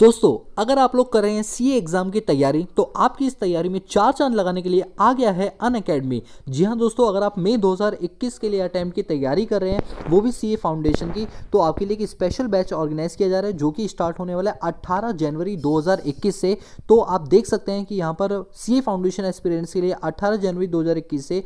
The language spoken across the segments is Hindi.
दोस्तों अगर आप लोग कर रहे हैं सी एग्जाम की तैयारी तो आपकी इस तैयारी में चार चांद लगाने के लिए आ गया है अन अकेडमी जी हाँ दोस्तों अगर आप मई 2021 के लिए अटैम्प्ट की तैयारी कर रहे हैं वो भी सी फाउंडेशन की तो आपके लिए एक स्पेशल बैच ऑर्गेनाइज किया जा रहा है जो कि स्टार्ट होने वाला है अट्ठारह जनवरी दो से तो आप देख सकते हैं कि यहाँ पर सी फाउंडेशन एक्सपीरियंस के लिए अट्ठारह जनवरी दो से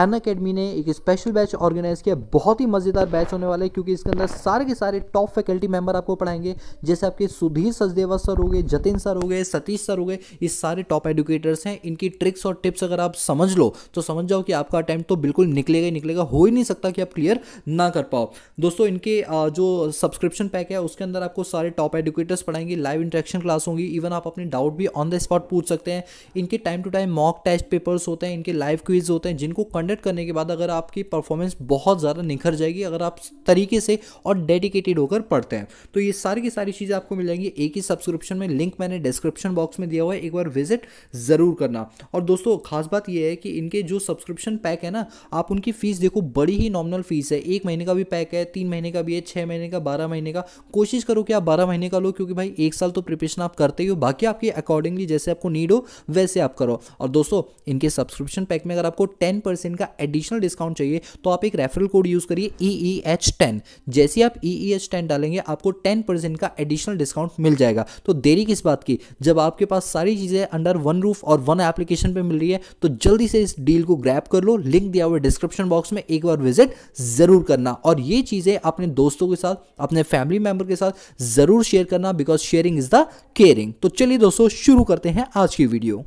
एन अकेडमी ने एक स्पेशल बैच ऑर्गेनाइज किया बहुत ही मज़ेदार बैच होने वाला है क्योंकि इसके अंदर सारे के सारे टॉप फैकल्टी मेंबर आपको पढ़ाएंगे जैसे आपके सुधीर सचदेवा सर हो गए जतिन सर हो गए सतीश सर हो गए ये सारे टॉप एडुकेटर्स हैं इनकी ट्रिक्स और टिप्स अगर आप समझ लो तो समझ जाओ कि आपका अटैम्प्ट तो बिल्कुल निकलेगा ही निकलेगा हो ही नहीं सकता कि आप क्लियर ना कर पाओ दोस्तों इनके जो सब्सक्रिप्शन पैक है उसके अंदर आपको सारे टॉप एडुकेटर्स पढ़ाएंगे लाइव इंट्रेक्शन क्लास होंगी इवन आप अपने डाउट भी ऑन द स्पॉट पूछ सकते हैं इनके time to time mock test papers होते हैं इनके लाइव क्विज होते हैं जिनको हंड्रेड करने के बाद अगर आपकी परफॉर्मेंस बहुत ज़्यादा निखर जाएगी अगर आप तरीके से और डेडिकेटेड होकर पढ़ते हैं तो ये सारी की सारी चीज़ें आपको मिल जाएंगी एक ही सब्सक्रिप्शन में लिंक मैंने डिस्क्रिप्शन बॉक्स में दिया हुआ है एक बार विजिट ज़रूर करना और दोस्तों खास बात यह है कि इनके जो सब्सक्रिप्शन पैक है ना आप उनकी फ़ीस देखो बड़ी ही नॉमिनल फीस है एक महीने का भी पैक है तीन महीने का भी है छः महीने का बारह महीने का कोशिश करो कि आप बारह महीने का लो क्योंकि भाई एक साल तो प्रिपरेशन आप करते ही हो बाकी आपके अकॉर्डिंगली जैसे आपको नीड हो वैसे आप करो और दोस्तों इनके सब्सक्रिप्शन पैक में अगर आपको टेन परसेंट परसेंट का एडिशनल डिस्काउंट चाहिए तो आप एक रेफरल कोड यूज़ करिए ई ई एच टेन जैसे आप ई ई एच टेन डालेंगे आपको टेन परसेंट का एडिशनल डिस्काउंट मिल जाएगा तो देरी किस बात की जब आपके पास सारी चीज़ें अंडर वन रूफ और वन एप्लीकेशन पर मिल रही है तो जल्दी से इस डील को ग्रैप कर लो लिंक दिया हुआ डिस्क्रिप्शन बॉक्स में एक बार विजिट ज़रूर करना और ये चीज़ें अपने दोस्तों के साथ अपने फैमिली मेंबर के साथ ज़रूर शेयर करना because sharing is the caring तो चलिए दोस्तों शुरू करते हैं आज की वीडियो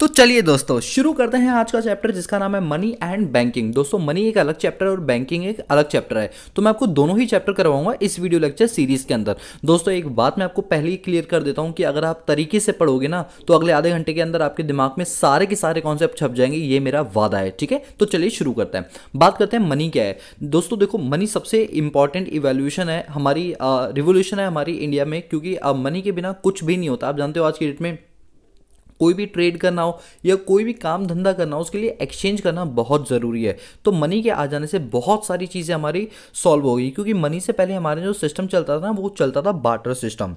तो चलिए दोस्तों शुरू करते हैं आज का चैप्टर जिसका नाम है मनी एंड बैंकिंग दोस्तों मनी एक अलग चैप्टर और बैंकिंग एक अलग चैप्टर है तो मैं आपको दोनों ही चैप्टर करवाऊंगा इस वीडियो लेक्चर सीरीज के अंदर दोस्तों एक बात मैं आपको पहले ही क्लियर कर देता हूं कि अगर आप तरीके से पढ़ोगे ना तो अगले आधे घंटे के अंदर आपके दिमाग में सारे के सारे कॉन्सेप्ट छप जाएंगे ये मेरा वादा है ठीक है तो चलिए शुरू करते हैं बात करते हैं मनी क्या है दोस्तों देखो मनी सबसे इंपॉर्टेंट इवेल्यूशन है हमारी रिवोल्यूशन है हमारी इंडिया में क्योंकि मनी के बिना कुछ भी नहीं होता आप जानते हो आज की डेट में कोई भी ट्रेड करना हो या कोई भी काम धंधा करना हो उसके लिए एक्सचेंज करना बहुत ज़रूरी है तो मनी के आ जाने से बहुत सारी चीज़ें हमारी सॉल्व हो गई क्योंकि मनी से पहले हमारे जो सिस्टम चलता था ना वो चलता था बाटर सिस्टम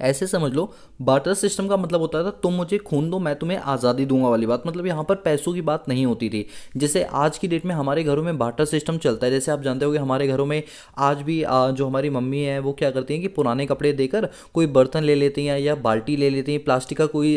ऐसे समझ लो बाटर सिस्टम का मतलब होता था तुम मुझे खून दो मैं तुम्हें आज़ादी दूंगा वाली बात मतलब यहाँ पर पैसों की बात नहीं होती थी जैसे आज की डेट में हमारे घरों में बाटर सिस्टम चलता है जैसे आप जानते हो कि हमारे घरों में आज भी जो हमारी मम्मी है वो क्या करती हैं कि पुराने कपड़े देकर कोई बर्तन ले लेती हैं या बाल्टी ले लेती हैं प्लास्टिक का कोई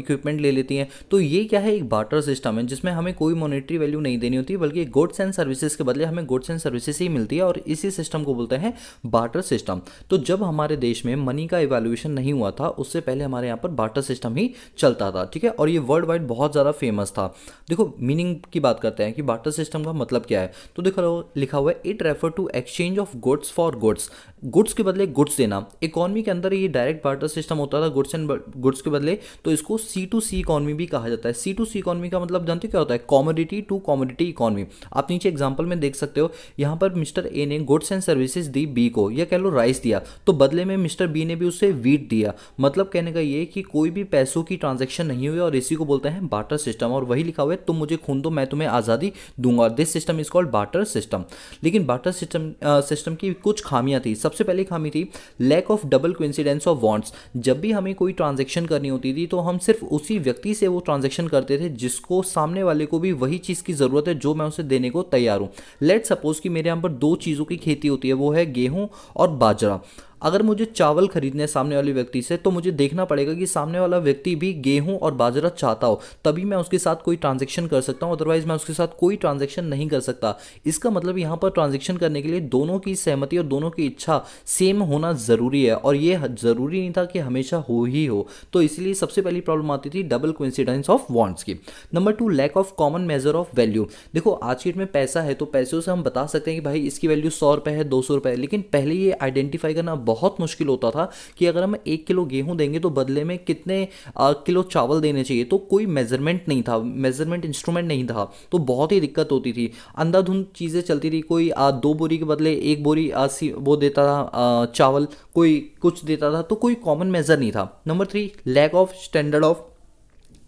इक्विपमेंट ले लेती हैं तो ये क्या है एक बाटर सिस्टम है जिसमें हमें कोई मोनिट्री वैल्यू नहीं देनी होती बल्कि गुड्स एंड सर्विसेज के बदले हमें गुड्स एंड सर्विसेज ही मिलती है और इसी सिस्टम को बोलते हैं बाटर सिस्टम तो जब हमारे देश में मनी का इवेल्यूशन सेशन नहीं हुआ था उससे पहले हमारे यहाँ पर बाटर सिस्टम ही चलता था ठीक है और ये वर्ल्ड वाइड बहुत ज़्यादा फेमस था देखो मीनिंग की बात करते हैं कि बाटर सिस्टम का मतलब क्या है तो देखो लिखा हुआ है it refer to exchange of goods for goods goods के बदले गुड्स देना इकोनॉमी के अंदर ये डायरेक्ट बाटर सिस्टम होता था गुड्स एंड गुड्स के बदले तो इसको सी टू सी इकॉनमी भी कहा जाता है सी टू सी इकॉनमी का मतलब जानते क्या होता है कॉमोडिटी टू कॉमोडिटी इकॉनमी आप नीचे एग्जाम्पल में देख सकते हो यहाँ पर मिस्टर ए ने गुड्स एंड सर्विसेज दी बी को या कह लो राइस दिया तो बदले में मिस्टर बी ने भी उसे वी बीट दिया मतलब कहने का ये कि कोई भी पैसों की ट्रांजेक्शन नहीं हुई और इसी को बोलते हैं बाटर सिस्टम और वही लिखा हुआ है तुम मुझे खून दो मैं तुम्हें आज़ादी दूंगा this system is called barter system लेकिन बाटर सिस्टम सिस्टम की कुछ खामियाँ थी सबसे पहली खामी थी lack of double coincidence of wants जब भी हमें कोई ट्रांजेक्शन करनी होती थी तो हम सिर्फ उसी व्यक्ति से वो ट्रांजेक्शन करते थे जिसको सामने वाले को भी वही चीज़ की ज़रूरत है जो मैं उसे देने को तैयार हूँ लेट सपोज कि मेरे यहाँ पर दो चीज़ों की खेती होती है वो है गेहूँ और बाजरा अगर मुझे चावल खरीदने सामने वाले व्यक्ति से तो मुझे देखना पड़ेगा कि सामने वाला व्यक्ति भी गेहूँ और बाजरा चाहता हो तभी मैं उसके साथ कोई ट्रांजेक्शन कर सकता हूँ अदरवाइज मैं उसके साथ कोई ट्रांजेक्शन नहीं कर सकता इसका मतलब यहाँ पर ट्रांजेक्शन करने के लिए दोनों की सहमति और दोनों की इच्छा सेम होना ज़रूरी है और ये ज़रूरी नहीं था कि हमेशा हो ही हो तो इसलिए सबसे पहली प्रॉब्लम आती थी डबल कोइंसिडेंस ऑफ वॉन्ट्स की number two lack of common measure of value देखो आज की डेट में पैसा है तो पैसों से हम बता सकते हैं कि भाई इसकी वैल्यू सौ रुपये है दो सौ रुपये है लेकिन पहले ये आइडेंटिफाई करना बहुत मुश्किल होता था कि अगर हम एक किलो गेहूँ देंगे तो बदले में कितने किलो चावल देने चाहिए तो कोई मेजरमेंट नहीं था मेजरमेंट इंस्ट्रूमेंट नहीं था तो बहुत ही दिक्कत होती थी अंधाधुंध चीज़ें चलती थी कोई दो बोरी के बदले एक बोरी वो देता था चावल कोई कुछ देता था तो कोई कॉमन मेज़र नहीं था number three lack of standard of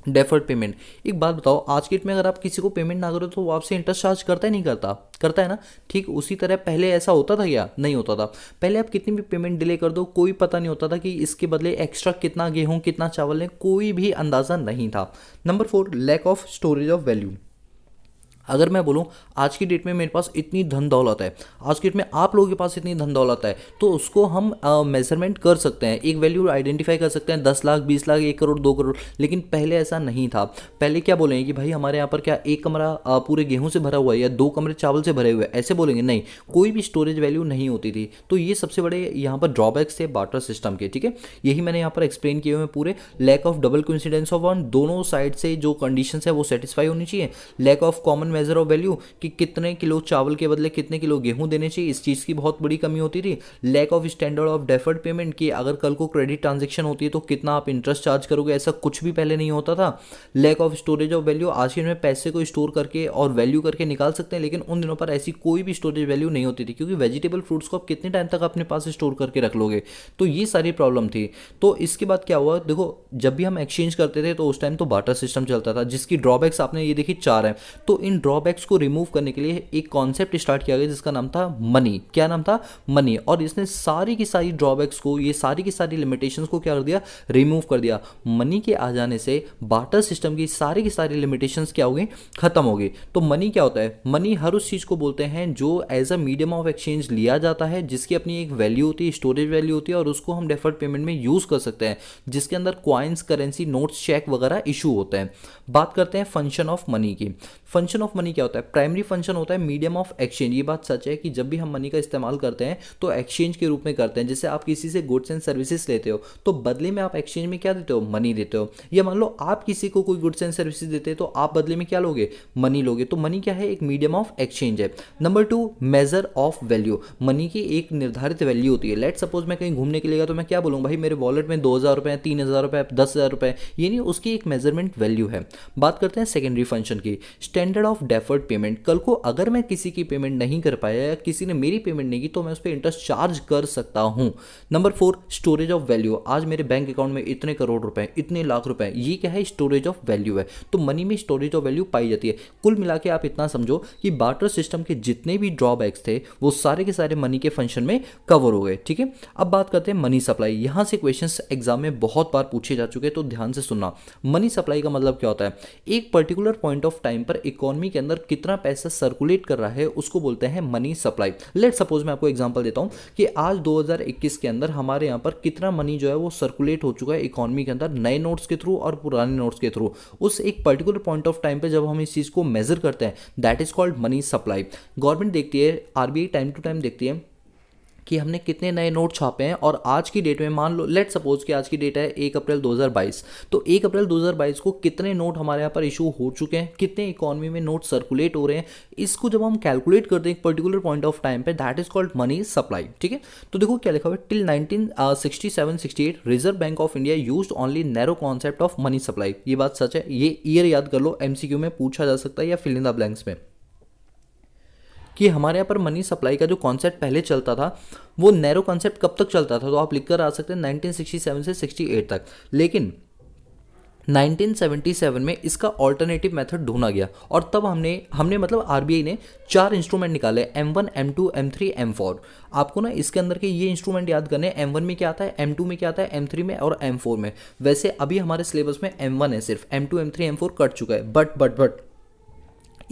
deferred payment एक बात बताओ आज की डेट में अगर आप किसी को पेमेंट ना करो तो वो आपसे इंटरेस्ट चार्ज करता है नहीं करता करता है ना ठीक उसी तरह पहले ऐसा होता था क्या नहीं होता था पहले आप कितनी भी पेमेंट डिले कर दो कोई पता नहीं होता था कि इसके बदले एक्स्ट्रा कितना गेहूँ कितना चावल लें कोई भी अंदाज़ा नहीं था number four lack of storage of value अगर मैं बोलूँ आज की डेट में मेरे पास इतनी धन दौलत है आज की डेट में आप लोगों के पास इतनी धन दौलत है तो उसको हम मेजरमेंट कर सकते हैं एक वैल्यू आइडेंटिफाई कर सकते हैं दस लाख बीस लाख एक करोड़ दो करोड़ लेकिन पहले ऐसा नहीं था पहले क्या बोलेंगे कि भाई हमारे यहाँ पर क्या एक कमरा पूरे गेहूँ से भरा हुआ है या दो कमरे चावल से भरे हुए हैं ऐसे बोलेंगे नहीं कोई भी स्टोरेज वैल्यू नहीं होती थी तो ये सबसे बड़े यहाँ पर ड्रॉबैक्स थे बाटर सिस्टम के ठीक है यही मैंने यहाँ पर एक्सप्लेन किए हुए पूरे lack of double coincidence of one दोनों साइड से जो कंडीशन है वो सेटिस्फाई होनी चाहिए lack of common measure of value कि कितने किलो चावल के बदले कितने किलो गेहूं देने चाहिए इस चीज़ की बहुत बड़ी कमी होती थी lack of standard of deferred payment कि अगर कल को क्रेडिट ट्रांजेक्शन होती है तो कितना आप इंटरेस्ट चार्ज करोगे ऐसा कुछ भी पहले नहीं होता था lack of storage of value आज के में पैसे को स्टोर करके और वैल्यू करके निकाल सकते हैं लेकिन उन दिनों पर ऐसी कोई भी स्टोरेज वैल्यू नहीं होती थी क्योंकि वेजिटेबल फ्रूट्स को आप कितने टाइम तक अपने पास स्टोर करके रख लोगे तो ये सारी प्रॉब्लम थी तो इसके बाद क्या हुआ देखो जब भी हम एक्सचेंज करते थे तो उस टाइम तो बाटर सिस्टम चलता था जिसकी ड्रॉबैक्स आपने ये देखी चार हैं तो इन ड्रॉबैक्स को रिमूव करने के लिए एक कॉन्सेप्ट स्टार्ट किया गया जिसका नाम था मनी क्या नाम था मनी और इसने सारी की सारी ड्रॉबैक्स को ये सारी की सारी लिमिटेशन को क्या कर दिया रिमूव कर दिया मनी के आ जाने से बाटर सिस्टम की सारी की सारी लिमिटेशन क्या हो गई खत्म हो गई तो मनी क्या होता है मनी हर उस चीज़ को बोलते हैं जो as a medium of exchange लिया जाता है जिसकी अपनी एक वैल्यू होती है स्टोरेज वैल्यू होती है और उसको हम डेफर्ड पेमेंट में यूज़ कर सकते हैं जिसके अंदर क्वाइंस करेंसी नोट्स चेक वगैरह इशू होते हैं बात करते हैं फंक्शन ऑफ मनी की फंक्शन ऑफ मनी क्या होता है प्राइमरी फंक्शन होता है मीडियम ऑफ एक्सचेंज ये बात सच है कि जब भी हम मनी का इस्तेमाल करते हैं तो एक्सचेंज के रूप में करते हैं जैसे आप किसी से गुड्स एंड सर्विसेज लेते हो तो बदले में आप एक्सचेंज में क्या देते हो मनी देते हो या मान लो आप किसी को कोई गुड्स एंड सर्विसेज देते हैं तो आप बदले में क्या लोगे मनी लोगे तो मनी क्या है एक मीडियम ऑफ एक्सचेंज है number two measure of value money की एक निर्धारित वैल्यू होती है लेट सपोज मैं कहीं घूमने के लिए गया तो मैं क्या बोलूँ भाई मेरे वॉलेट में दो हज़ार रुपये तीन हज़ार रुपये दस हज़ार रुपये ये नहीं उसकी एक मेजरमेंट वैल्यू है बात करते हैं सेकेंडरी फंक्शन की स्टैंडर्ड ऑफ डेफर्ड पेमेंट कल को अगर मैं किसी की पेमेंट नहीं कर पाया या किसी ने मेरी पेमेंट नहीं की तो मैं उस पर इंटरेस्ट चार्ज कर सकता हूँ number four storage of value आज मेरे बैंक अकाउंट में इतने करोड़ रुपए इतने लाख रुपए ये क्या है स्टोरेज ऑफ वैल्यू है तो मनी में स्टोरेज ऑफ वैल्यू पाई जाती है कुल मिला आप इतना समझो कि बाटर सिस्टम के जितने भी ड्रॉबैक्स थे वो सारे के सारे मनी के फंक्शन में कवर हो गए ठीक है अब बात करते हैं मनी सप्लाई यहां से क्वेश्चन एग्जाम में बहुत बार पूछे जा चुके हैं तो ध्यान से सुनना मनी सप्लाई का मतलब क्या होता है एक पर्टिकुलर पॉइंट ऑफ टाइम पर इकोनॉमी के अंदर कितना पैसा सर्कुलेट कर रहा है उसको बोलते हैं मनी सप्लाई लेट सपोज मैं आपको एग्जाम्पल देता हूँ कि आज 2021 के अंदर हमारे यहाँ पर कितना मनी जो है वो सर्कुलेट हो चुका है इकोनॉमी के अंदर नए नोट्स के थ्रू और पुराने नोट्स के थ्रू उस एक पर्टिकुलर पॉइंट ऑफ टाइम पर जब हम इस चीज़ को मेजर करते हैं that is called money supply government देखती है आरबीआई टाइम टू टाइम देखती है कि हमने कितने नए नोट छापे हैं और आज की डेट में मान लो लेट सपोज कि आज की डेट है एक अप्रैल 2022 तो एक अप्रैल 2022 को कितने नोट हमारे यहाँ पर इशू हो चुके हैं कितने इकोनॉमी में नोट सर्कुलेट हो रहे हैं इसको जब हम कैलकुलेट करते हैं एक पर्टिकुलर पॉइंट ऑफ टाइम पे that is called money supply ठीक है तो देखो क्या लिखा हुआ है till nineteen sixty seven sixty eight Reserve bank of India use only narrow concept of money supply ये बात सच है ये ईयर याद कर लो एमसीक्यू में पूछा जा सकता है या फिल इन द ब्लैंक्स में कि हमारे यहाँ पर मनी सप्लाई का जो कॉन्सेप्ट पहले चलता था वो नैरो कॉन्सेप्ट कब तक चलता था तो आप लिख कर आ सकते हैं 1967 से 68 तक लेकिन 1977 में इसका ऑल्टरनेटिव मेथड ढूंढा गया और तब हमने हमने मतलब आरबीआई ने चार इंस्ट्रूमेंट निकाले M one M two M three M four आपको ना इसके अंदर के ये इंस्ट्रूमेंट याद करने एम वन में क्या आता है एम टू में क्या आता है एम थ्री में और एम फोर में वैसे अभी हमारे सिलेबस में एम वन है सिर्फ M two M three M four cut चुका है बट बट बट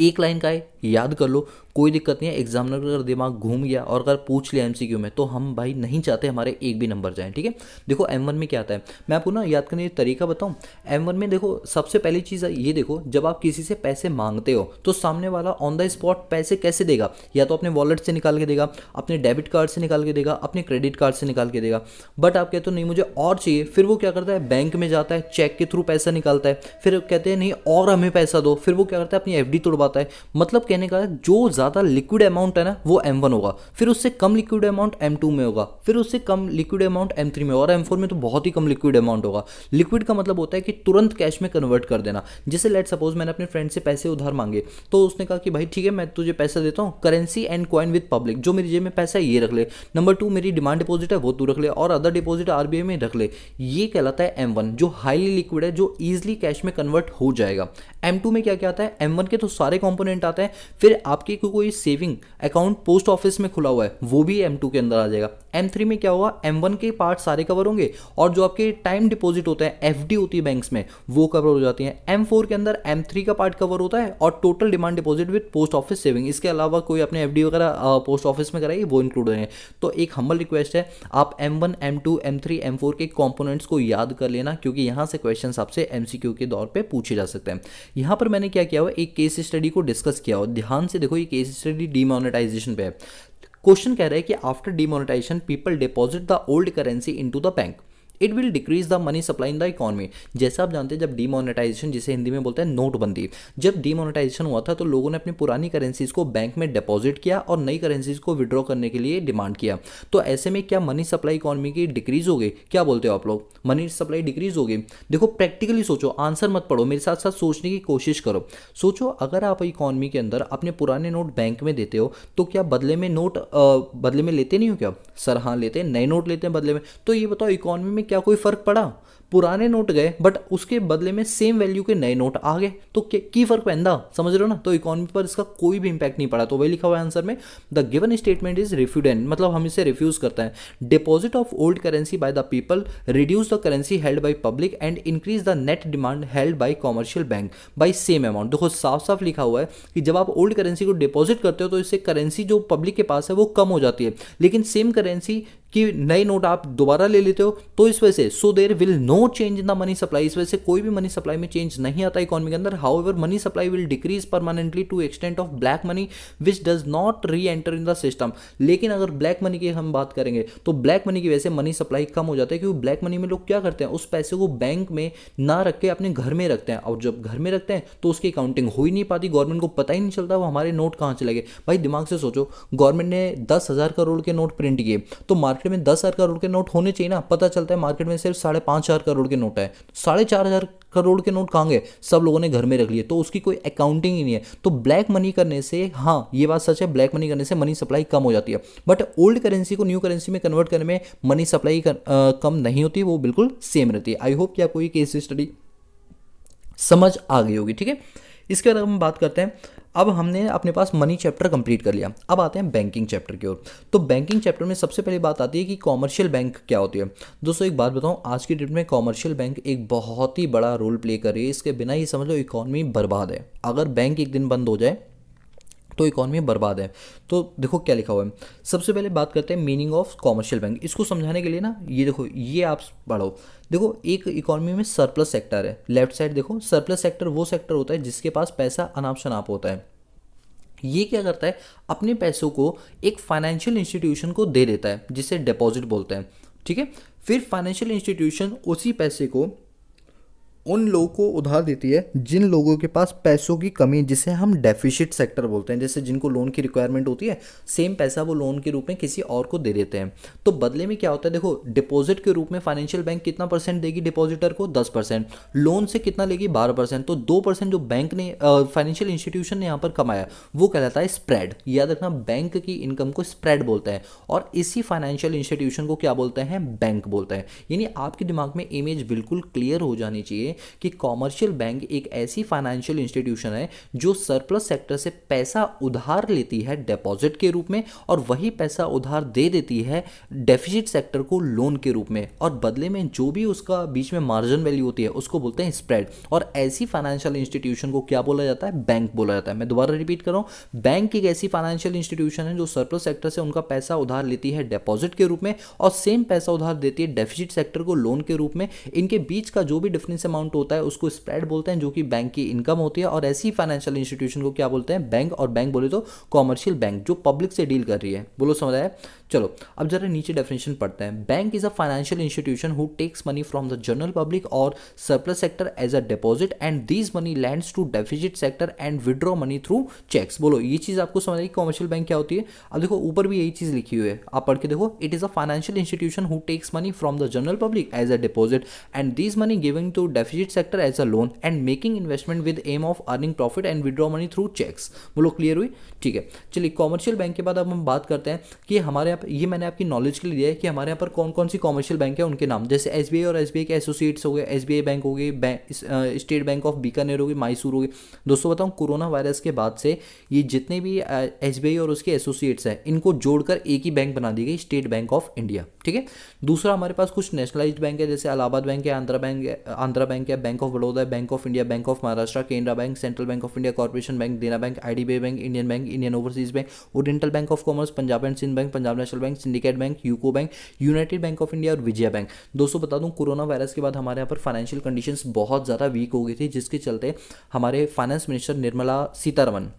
एक लाइन का है याद कर लो कोई दिक्कत नहीं है एग्जामिनर का अगर दिमाग घूम गया और अगर पूछ लिया एमसीक्यू में तो हम भाई नहीं चाहते हमारे एक भी नंबर जाए ठीक है देखो एम में क्या आता है मैं आपको ना याद करने का तरीका बताऊँ एम में देखो सबसे पहली चीज़ ये देखो जब आप किसी से पैसे मांगते हो तो सामने वाला ऑन द स्पॉट पैसे कैसे देगा या तो अपने वॉलेट से निकाल के देगा अपने डेबिट कार्ड से निकाल के देगा अपने क्रेडिट कार्ड से निकाल के देगा बट आप कहते हो नहीं मुझे और चाहिए फिर वो क्या करता है बैंक में जाता है चेक के थ्रू पैसा निकालता है फिर कहते हैं नहीं और हमें पैसा दो फिर वो क्या करता है अपनी एफ तोड़वाता है मतलब कहने का जो ज़्यादा लिक्विड अमाउंट है ना वो एम वन होगा फिर उससे कम लिक्विड अमाउंट एम टू में होगा फिर उससे कम लिक्विड अमाउंट एम थ्री में और एम फोर में तो बहुत ही कम लिक्विड अमाउंट होगा लिक्विड का मतलब होता है कि तुरंत कैश में कन्वर्ट कर देना जैसे लेट सपोज मैंने अपने फ्रेंड से पैसे उधार मांगे तो उसने कहा कि भाई ठीक है मैं तुझे पैसा देता हूँ currency and coin with public जो मेरी जेब में पैसा है ये रख ले नंबर टू मेरी डिमांड डिपॉजिट है वो तू रख ले और अदर डिपोजिट आरबीआई में रख ले ये कहलाता है एम वन जो हाईली लिक्विड है जो ईजिली कैश में कन्वर्ट हो जाएगा एम टू में क्या क्या आता है एम वन के तो सारे कॉम्पोनेंट आते हैं फिर आपके को कोई सेविंग अकाउंट पोस्ट ऑफिस में खुला हुआ है वो भी एम टू के अंदर आ जाएगा एम थ्री में क्या हुआ एम वन के पार्ट सारे कवर होंगे और जो आपके टाइम डिपॉजिट होते हैं एफ डी होती है बैंक्स में वो कवर हो जाती है एम फोर के अंदर एम थ्री का पार्ट कवर होता है और total demand deposit with post office saving इसके अलावा कोई अपने एफ डी वगैरह पोस्ट ऑफिस में कराई वो इंक्लूड रहेंगे तो एक हम्बल रिक्वेस्ट है आप M one M two M three M four के कॉम्पोनेंट्स को याद कर लेना क्योंकि यहाँ से क्वेश्चन आपसे एम सी क्यू के दौर पर पूछे जा सकते हैं यहां पर मैंने क्या किया हुआ एक केस स्टडी को डिस्कस किया हो ध्यान से देखो ये केस स्टडी डिमोनेटाइजेशन पे है क्वेश्चन कह रहा है कि after demonetization people deposit the old currency into the bank it will decrease the money supply in the economy जैसे आप जानते हैं जब डीमोनेटाइजेशन जिसे हिंदी में बोलते हैं नोटबंदी जब डीमोनेटाइजेशन हुआ था तो लोगों ने अपनी पुरानी करेंसीज को बैंक में डिपॉजिट किया और नई करेंसीज को विड्रॉ करने के लिए डिमांड किया तो ऐसे में क्या मनी सप्लाई इकॉनमी की डिक्रीज हो गई क्या बोलते हो आप लोग मनी सप्लाई डिक्रीज हो गई देखो प्रैक्टिकली सोचो आंसर मत पढ़ो मेरे साथ साथ सोचने की कोशिश करो सोचो अगर आप इकॉनमी के अंदर अपने पुराने नोट बैंक में देते हो तो क्या बदले में नोट आ, बदले में लेते नहीं हो क्या सर हाँ लेते हैं नए नोट लेते हैं बदले में तो ये बताओ इकॉनमी में में क्या कोई फर्क पड़ा पुराने नोट गए बट उसके बदले में सेम वैल्यू के नए नोट आ गए तो की फर्क पैंदा समझ रहे हो ना तो इकोनॉमी पर इसका कोई भी इंपैक्ट नहीं पड़ा तो वही लिखा हुआ है आंसर में the given statement is refuted मतलब हम इसे रिफ्यूज करते हैं deposit of old currency by the people reduce the currency held by public and increase the net demand held by commercial bank by same amount देखो साफ साफ लिखा हुआ है कि जब आप ओल्ड करेंसी को डिपॉजिट करते हो तो इससे करेंसी जो पब्लिक के पास है वो कम हो जाती है लेकिन सेम करेंसी कि नए नोट आप दोबारा ले लेते हो तो इस वजह से so there will no change in the money supply इस वजह से कोई भी मनी सप्लाई में चेंज नहीं आता इकोनॉमी के अंदर however money supply will decrease permanently to extent of black money which does not reenter in the system लेकिन अगर ब्लैक मनी की हम बात करेंगे तो ब्लैक मनी की वजह से मनी सप्लाई कम हो जाती है क्योंकि ब्लैक मनी में लोग क्या करते हैं उस पैसे को बैंक में ना रख के अपने घर में रखते हैं और जब घर में रखते हैं तो उसकी अकाउंटिंग हो ही नहीं पाती गवर्नमेंट को पता ही नहीं चलता वो हमारे नोट कहाँ चले गए भाई दिमाग से सोचो गवर्नमेंट ने दस हज़ार करोड़ के नोट प्रिंट किए तो मार्केट मार्केट में दस हज़ार करोड़ के नोट होने चाहिए ना पता चलता है मार्केट में सिर्फ साढ़े पांच हज़ार करोड़ के नोट है साढ़े चार हज़ार करोड़ के नोट कहाँ गए सब लोगों ने घर में रख लिए तो उसकी कोई अकाउंटिंग ही नहीं है तो ब्लैक मनी करने से हाँ ये बात सच है ब्लैक मनी करने से मनी सप्लाई कम हो जाती है बट ओल्ड करेंसी को न्यू करेंसी में कन्वर्ट करने में मनी सप्लाई कर, आ, कम नहीं होती वो बिल्कुल सेम रहती है आई होप कि कोई केस स्टडी समझ आ गई होगी ठीक है इसके बाद हम बात करते हैं अब हमने अपने पास मनी चैप्टर कंप्लीट कर लिया अब आते हैं बैंकिंग चैप्टर की ओर तो बैंकिंग चैप्टर में सबसे पहले बात आती है कि कॉमर्शियल बैंक क्या होती है दोस्तों एक बात बताऊँ आज की डेट में कॉमर्शियल बैंक एक बहुत ही बड़ा रोल प्ले कर रही है इसके बिना ही समझ लो इकॉनमी बर्बाद है अगर बैंक एक दिन बंद हो जाए तो इकोनॉमी बर्बाद है तो देखो क्या लिखा हुआ है सबसे पहले बात करते हैं मीनिंग ऑफ कॉमर्शियल बैंक इसको समझाने के लिए ना ये देखो ये आप पढ़ो देखो एक इकोनॉमी में सरप्लस सेक्टर है लेफ्ट साइड देखो सरप्लस सेक्टर वो सेक्टर होता है जिसके पास पैसा अनाप शनाप होता है ये क्या करता है अपने पैसों को एक फाइनेंशियल इंस्टीट्यूशन को दे देता है जिसे डिपॉजिट बोलते हैं ठीक है फिर फाइनेंशियल इंस्टीट्यूशन उसी पैसे को उन लोगों को उधार देती है जिन लोगों के पास पैसों की कमी जिसे हम डेफिशिट सेक्टर बोलते हैं जैसे जिनको लोन की रिक्वायरमेंट होती है सेम पैसा वो लोन के रूप में किसी और को दे देते हैं तो बदले में क्या होता है देखो डिपॉजिट के रूप में फाइनेंशियल बैंक कितना परसेंट देगी डिपॉजिटर को दस परसेंट लोन से कितना लेगी बारह परसेंट तो दो परसेंट जो बैंक ने फाइनेंशियल इंस्टीट्यूशन ने यहाँ पर कमाया वो कहलाता है स्प्रेड याद रखना बैंक की इनकम को स्प्रेड बोलते हैं और इसी फाइनेंशियल इंस्टीट्यूशन को क्या बोलते हैं बैंक बोलते हैं यानी आपके दिमाग में इमेज बिल्कुल क्लियर हो जानी चाहिए कि कॉमर्शियल बैंक एक ऐसी फाइनेंशियल इंस्टीट्यूशन है जो सरप्लस सेक्टर से पैसा उधार लेती है डिपॉजिट के रूप में और वही पैसा उधार दे देती है डेफिजिट सेक्टर को लोन के रूप में और बदले में जो भी उसका बीच में मार्जिन वैल्यू होती है उसको बोलते हैं स्प्रेड और ऐसी फाइनेंशियल इंस्टीट्यूशन को क्या बोला जाता है बैंक बोला जाता है मैं दोबारा रिपीट कर रहा हूँ बैंक एक ऐसी फाइनेंशियल इंस्टीट्यूशन है जो सरप्लस सेक्टर से उनका पैसा उधार लेती है डिपॉजिट के रूप में और सेम पैसा उधार देती है डेफिजिट सेक्टर को लोन के रूप में इनके बीच का जो भी डिफरेंस अमाउंट अमाउंट होता है उसको स्प्रेड बोलते हैं जो कि बैंक की इनकम होती है और ऐसी फाइनेंशियल इंस्टीट्यूशन को क्या बोलते हैं बैंक और बैंक बोले तो कॉमर्शियल बैंक जो पब्लिक से डील कर रही है बोलो समझ आया चलो अब जरा नीचे डेफिनेशन पढ़ते हैं bank is a financial institution who takes money from the general public और surplus sector as a deposit and these money lends to deficit sector and withdraw money through cheques बोलो ये चीज़ आपको समझ आई कॉमर्शियल बैंक क्या होती है अब देखो ऊपर भी यही चीज़ लिखी हुई है आप पढ़ के देखो it is a financial institution who takes money from the general public as a deposit and these money giving to deficit sector as a loan and making investment with aim of earning profit and withdraw money through cheques बोलो क्लियर हुई ठीक है चलिए कॉमर्शियल बैंक के बाद अब हम बात करते हैं कि हमारे यहाँ ये मैंने आपकी नॉलेज के लिए दिया है कि हमारे यहाँ पर कौन कौन सी कॉमर्शियल बैंक है उनके नाम जैसे एस और एस के एसोसिएट्स हो गए एस बैंक हो गए स्टेट बैंक ऑफ बीकानेर हो गई माइसूर हो गई दोस्तों बताऊँ कोरोना वायरस के बाद से ये जितने भी एस और उसके एसोसिएट्स हैं इनको जोड़कर एक ही बैंक बना दी गई स्टेट बैंक ऑफ इंडिया ठीक है दूसरा हमारे पास कुछ नेशनलाइज बैंक है जैसे अलाहाबाद बैंक है आंध्रा बैंक है आंध्रा बैंक है bank of Baroda bank of India bank of Maharashtra Canara bank central bank of India Corporation bank Dena bank I bank Indian bank Indian Overseas bank Oriental bank of Commerce Punjab and Sind bank Punjab national bank Syndicate bank UCO bank United bank of India और विजय बैंक दोस्तों बता दूं कोरोना वायरस के बाद हमारे यहाँ पर फाइनेंशियल कंडीशंस बहुत ज़्यादा वीक हो गई थी जिसके चलते हमारे फाइनेंस मिनिस्टर निर्मला सीतारमन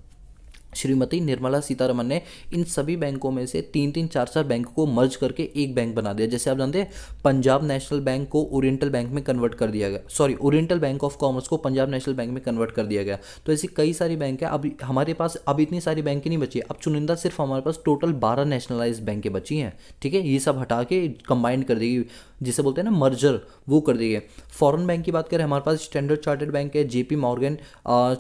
श्रीमती निर्मला सीतारमन ने इन सभी बैंकों में से तीन तीन चार चार बैंक को मर्ज करके एक बैंक बना दिया जैसे आप जानते हैं पंजाब नेशनल बैंक को ओरिएंटल बैंक में कन्वर्ट कर दिया गया sorry Oriental bank of Commerce को पंजाब नेशनल बैंक में कन्वर्ट कर दिया गया तो ऐसी कई सारी बैंक है अब हमारे पास अब इतनी सारी बैंक नहीं बची अब चुनिंदा सिर्फ हमारे पास टोटल बारह नेशनलाइज बैंकें बची हैं ठीक है ये सब हटा के कंबाइंड कर देगी जिसे बोलते हैं ना मर्जर वो कर देगी फॉरन बैंक की बात करें हमारे पास स्टैंडर्ड चार्टर्ड बैंक है जेपी मॉर्गन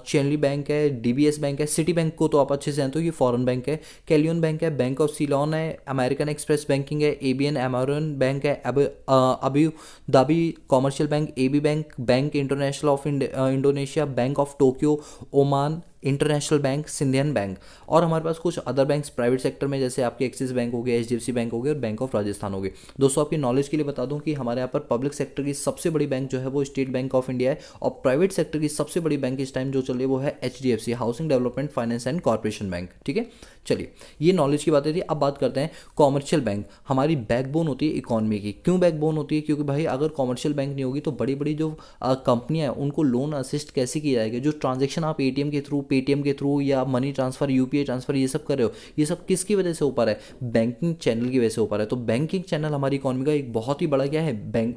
चेनली बैंक है डीबीएस बैंक है सिटी बैंक को तो आप अच्छे से हैं तो ये फॉरेन बैंक है कैलियन बैंक है बैंक ऑफ सिलोन है अमेरिकन एक्सप्रेस बैंकिंग है A B N AMRO bank है अब Abu Dhabi Commercial bank A B bank bank International of Indonesia bank of Tokyo Oman International bank सिंधियन बैंक और हमारे पास कुछ अदर बैंक्स प्राइवेट सेक्टर में जैसे आपके एक्सिस बैंक हो गए एच बैंक हो गए और बैंक ऑफ राजस्थान हो गए दोस्तों आपकी नॉलेज के लिए बता दूं कि हमारे यहाँ पर पब्लिक सेक्टर की सबसे बड़ी बैंक जो है वो स्टेट बैंक ऑफ इंडिया है और प्राइवेट सेक्टर की सबसे बड़ी बैंक इस टाइम जो चल रही है वो है H housing development finance and corporation bank ठीक है चलिए ये नॉलेज की बातें थी अब बात करते हैं कॉमर्शियल बैंक हमारी बैकबोन होती है इकोनॉमी की क्यों बैकबोन होती है क्योंकि भाई अगर कॉमर्शियल बैंक नहीं होगी तो बड़ी बड़ी जो कंपनियां हैं उनको लोन असिस्ट कैसे किया जाएगा जो ट्रांजेक्शन आप एटीएम के थ्रू पेटीएम के थ्रू या मनी ट्रांसफर यूपीआई ट्रांसफर ये सब कर रहे हो ये सब किसकी वजह से हो पा रहा है बैंकिंग चैनल की वजह से हो पा रहा है तो बैंकिंग चैनल हमारी इकोनॉमी का एक बहुत ही बड़ा क्या है बैंक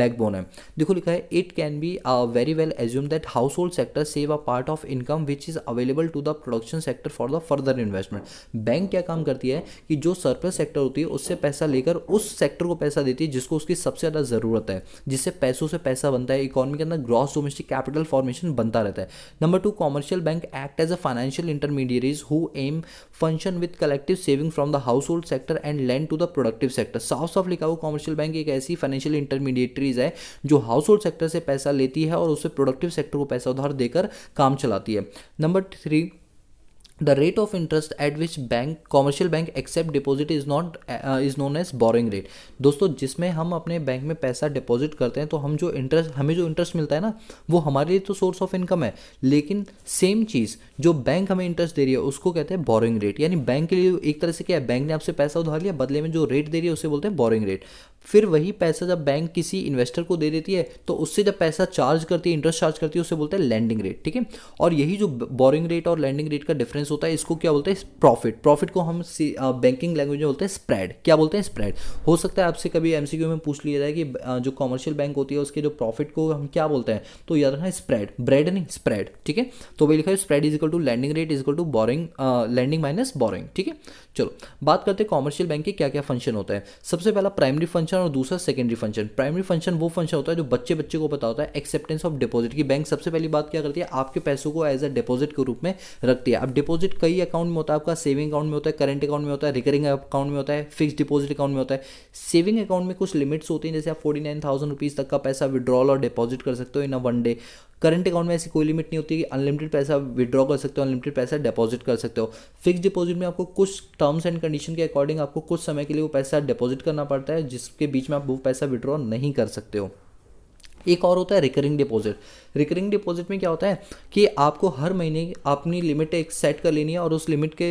बैकबोन है देखो लिखा है it can be very well assume that household sector save a part of income which is available to the production sector for the further investment bank क्या काम करती है कि जो सरप्लस सेक्टर होती है उससे पैसा लेकर उस सेक्टर को पैसा देती है जिसको उसकी सबसे ज़्यादा ज़रूरत है जिससे पैसों से पैसा बनता है इकोनॉमी के अंदर ग्रॉस डोमेस्टिक कैपिटल फॉर्मेशन बनता रहता है number two commercial bank act as a financial intermediaries who aim function with collective saving from the household sector and lend to the productive sector साफ साफ लिखा हुआ कॉमर्शियल बैंक एक ऐसी फाइनेंशियल इंटरमीडिएटरीज है जो हाउस होल्ड सेक्टर से पैसा लेती है और उससे प्रोडक्टिव सेक्टर को पैसा उधार देकर काम चलाती है number three the rate of interest at which bank commercial bank accept deposit is not is known as borrowing rate दोस्तों जिसमें हम अपने बैंक में पैसा डिपॉजिट करते हैं तो हम जो इंटरेस्ट हमें जो इंटरेस्ट मिलता है ना वो हमारे लिए तो सोर्स ऑफ इनकम है लेकिन सेम चीज़ जो बैंक हमें इंटरेस्ट दे रही है उसको कहते हैं बोरिंग रेट यानी बैंक के लिए एक तरह से क्या है बैंक ने आपसे पैसा उधार लिया बदले में जो रेट दे रही है उसे बोलते हैं बोरिंग रेट फिर वही पैसा जब बैंक किसी इन्वेस्टर को दे देती है तो उससे जब पैसा चार्ज करती है इंटरेस्ट चार्ज करती है उसे बोलते हैं लैंडिंग रेट ठीक है और यही जो बोरिंग रेट और लैंडिंग रेट का डिफरेंस होता है इसको क्या बोलते हैं प्रॉफिट प्रॉफिट को हम बैंकिंग लैंग्वेज में बोलते हैं स्प्रेड क्या बोलते हैं स्प्रेड हो सकता है आपसे कभी एमसीक्यू में पूछ लिया जाए कि जो कॉमर्शियल बैंक होती है उसके जो प्रॉफिट को हम क्या बोलते हैं तो याद रखना स्प्रेड ब्रेड नहीं स्प्रेड ठीक है तो वही लिखा है spread is equal to lending rate is equal to borrowing lending minus borrowing ठीक है चलो बात करते हैं कॉमर्शियल बैंक के क्या क्या फंक्शन होता है सबसे पहला प्राइमरी फंक्शन और दूसरा सेकेंडरी फंक्शन प्राइमरी फंक्शन वो फंक्शन होता है जो बच्चे बच्चे को पता होता है एक्सेप्टेंस ऑफ डिपॉजिट की बैंक सबसे पहली बात क्या करती है आपके पैसों को एज अ डिपॉजिट के रूप में रखती है अब डिपॉजिट कई अकाउंट में होता है आपका सेविंग अकाउंट में होता है करंट अकाउंट में होता है रिकरिंग अकाउंट में होता है फिक्स डिपॉजिट अकाउंट में होता है सेविंग अकाउंट में कुछ लिमिट्स होती हैं जैसे आप फोर्टी नाइन थाउजेंड रुपीज़ तक का पैसा विड्रॉल और डिपॉजिट कर सकते हो in a one day current account में ऐसी कोई लिमिट नहीं होती कि अनलिमिटेड पैसा विद्रॉ कर सकते हो अनलिमिटेड पैसा डिपॉजिट कर सकते हो फिक्स डिपॉजिट में आपको कुछ टर्म्स एंड कंडीशन के अकॉर्डिंग आपको कुछ समय के लिए वो पैसा डिपॉजिट करना पड़ता है जिसके बीच में आप वो पैसा विड्रॉ नहीं कर सकते हो एक और होता है रिकरिंग डिपॉजिट रिकरिंग डिपॉजिट में क्या होता है कि आपको हर महीने अपनी लिमिट एक सेट कर लेनी है और उस लिमिट के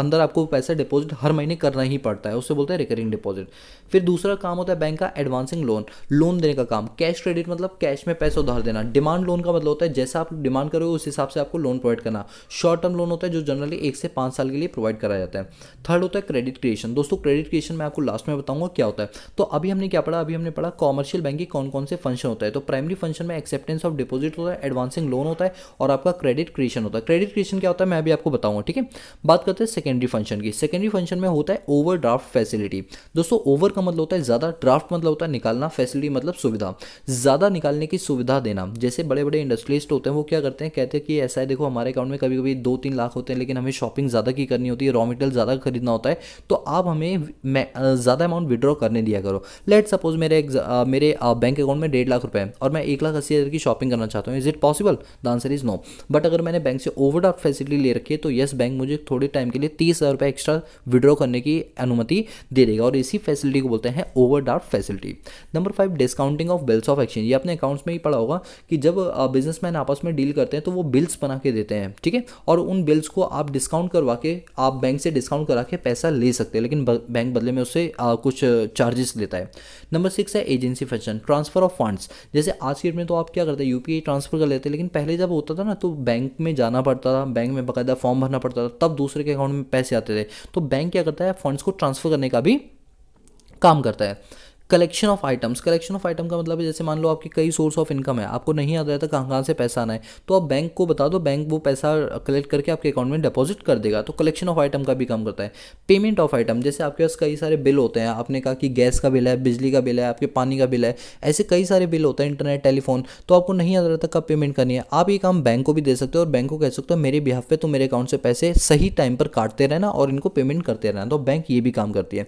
अंदर आपको पैसा डिपॉजिट हर महीने करना ही पड़ता है उससे बोलते हैं रिकरिंग डिपॉजिट फिर दूसरा काम होता है बैंक का एडवांसिंग लोन लोन देने का काम कैश क्रेडिट मतलब कैश में पैसा उधार देना डिमांड लोन का मतलब होता है जैसा आप डिमांड करोगे उस हिसाब से आपको लोन प्रोवाइड करना शॉर्ट टर्म लोन होता है जो जनरली एक से पाँच साल के लिए प्रोवाइड कराया जाता है थर्ड होता है क्रेडिट क्रिएशन दोस्तों क्रेडिट क्रिएशन में आपको लास्ट में बताऊंगा क्या होता है तो अभी हमने क्या पढ़ा अभी हमने पढ़ा कॉमर्शियल बैंक के कौन कौन से फंक्शन होता है तो प्राइमरी फंक्शन में एक्सेप्टेंस ऑफ डिपॉजिट होता है एडवांसिंग लोन होता है और आपका क्रेडिट क्रिएशन होता है क्रेडिट क्रिएशन क्या होता है मैं अभी आपको बताऊंगा ठीक है बात करते हैं सेकेंडरी फंक्शन की सेकेंडरी फंक्शन में होता है ओवर ड्राफ्ट फैसिलिटी दोस्तों ओवर का मतलब होता है ज़्यादा ड्राफ्ट मतलब होता है निकालना फैसिलिटी मतलब सुविधा ज़्यादा निकालने की सुविधा देना जैसे बड़े बड़े इंडस्ट्रियलिस्ट होते हैं वो क्या करते हैं कहते हैं कि ऐसा है देखो हमारे अकाउंट में कभी कभी दो तीन लाख होते हैं लेकिन हमें शॉपिंग ज़्यादा की करनी होती है रॉ मटेरियल ज़्यादा खरीदना होता है तो आप हमें ज़्यादा अमाउंट विड्रॉ करने दिया करो लेट सपोज मेरे मेरे बैंक अकाउंट में डेढ़ लाख रुपए और मैं एक लाख अस्सी हज़ार की शॉपिंग करना करना चाहता हूँ is it possible the answer is no but अगर मैंने बैंक से ओवरड्राफ्ट फैसिलिटी ले रखी है तो यस बैंक मुझे थोड़े टाइम के लिए तीस हज़ार रुपये एक्स्ट्रा विड्रॉ करने की अनुमति दे देगा और इसी फैसिलिटी को बोलते हैं overdraft facility number five discounting of bills of exchange ये अपने अकाउंट्स में ही पड़ा होगा कि जब बिजनेसमैन आपस में डील करते हैं तो वो बिल्स बना के देते हैं ठीक है और उन बिल्स को आप डिस्काउंट करवा के आप बैंक से डिस्काउंट करा के पैसा ले सकते हैं लेकिन बैंक बदले में उससे कुछ चार्जेस लेता है नंबर सिक्स है agency function transfer of funds जैसे आज के डेट में तो आप क्या करते हैं यूपी कि ट्रांसफ़र कर लेते लेकिन पहले जब होता था ना तो बैंक में जाना पड़ता था बैंक में बाकायदा फॉर्म भरना पड़ता था तब दूसरे के अकाउंट में पैसे आते थे तो बैंक क्या करता है फंड्स को ट्रांसफ़र करने का भी काम करता है collection of items collection of item का मतलब है जैसे मान लो आपकी कई सोर्स ऑफ इनकम है आपको नहीं आता है तो कहाँ कहाँ से पैसा आना है तो आप बैंक को बता दो बैंक वो पैसा कलेक्ट करके आपके अकाउंट में डिपॉजिट कर देगा तो कलेक्शन ऑफ आइटम का भी काम करता है पेमेंट ऑफ आइटम जैसे आपके पास कई सारे बिल होते हैं आपने कहा कि गैस का बिल है बिजली का बिल है आपके पानी का बिल है ऐसे कई सारे बिल होते हैं इंटरनेट टेलीफोन तो आपको नहीं आता रहता कब पेमेंट करनी है आप ये काम बैंक को भी दे सकते हो और बैंक को कह सकते हो मेरे बिहाफ पे तो मेरे अकाउंट से पैसे सही टाइम पर काटते रहना और इनको पेमेंट करते रहना तो बैंक ये भी काम करती है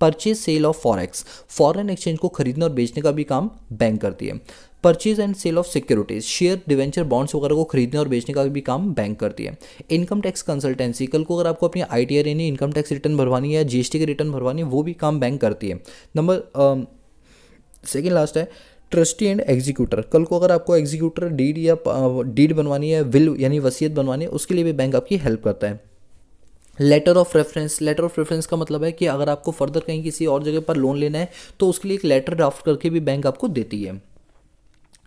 purchase sale of forex foreign exchange को खरीदने और बेचने का भी काम बैंक करती है purchase and sale of securities share debenture bonds वगैरह को खरीदने और बेचने का भी काम बैंक करती है इनकम टैक्स कंसल्टेंसी कल को अगर आपको अपनी आई टी आर यानी इनकम टैक्स रिटर्न भरवानी है या टी की रिटर्न भरवानी है वो भी काम बैंक करती है नंबर सेकेंड लास्ट है ट्रस्टी एंड एग्जीक्यूटर कल को अगर आपको एग्जीक्यूटर डीड या डीड बनवानी है विल यानी वसीयत बनवानी है उसके लिए भी बैंक आपकी हेल्प करता है letter of reference letter of reference का मतलब है कि अगर आपको फर्दर कहीं किसी और जगह पर लोन लेना है तो उसके लिए एक लेटर ड्राफ्ट करके भी बैंक आपको देती है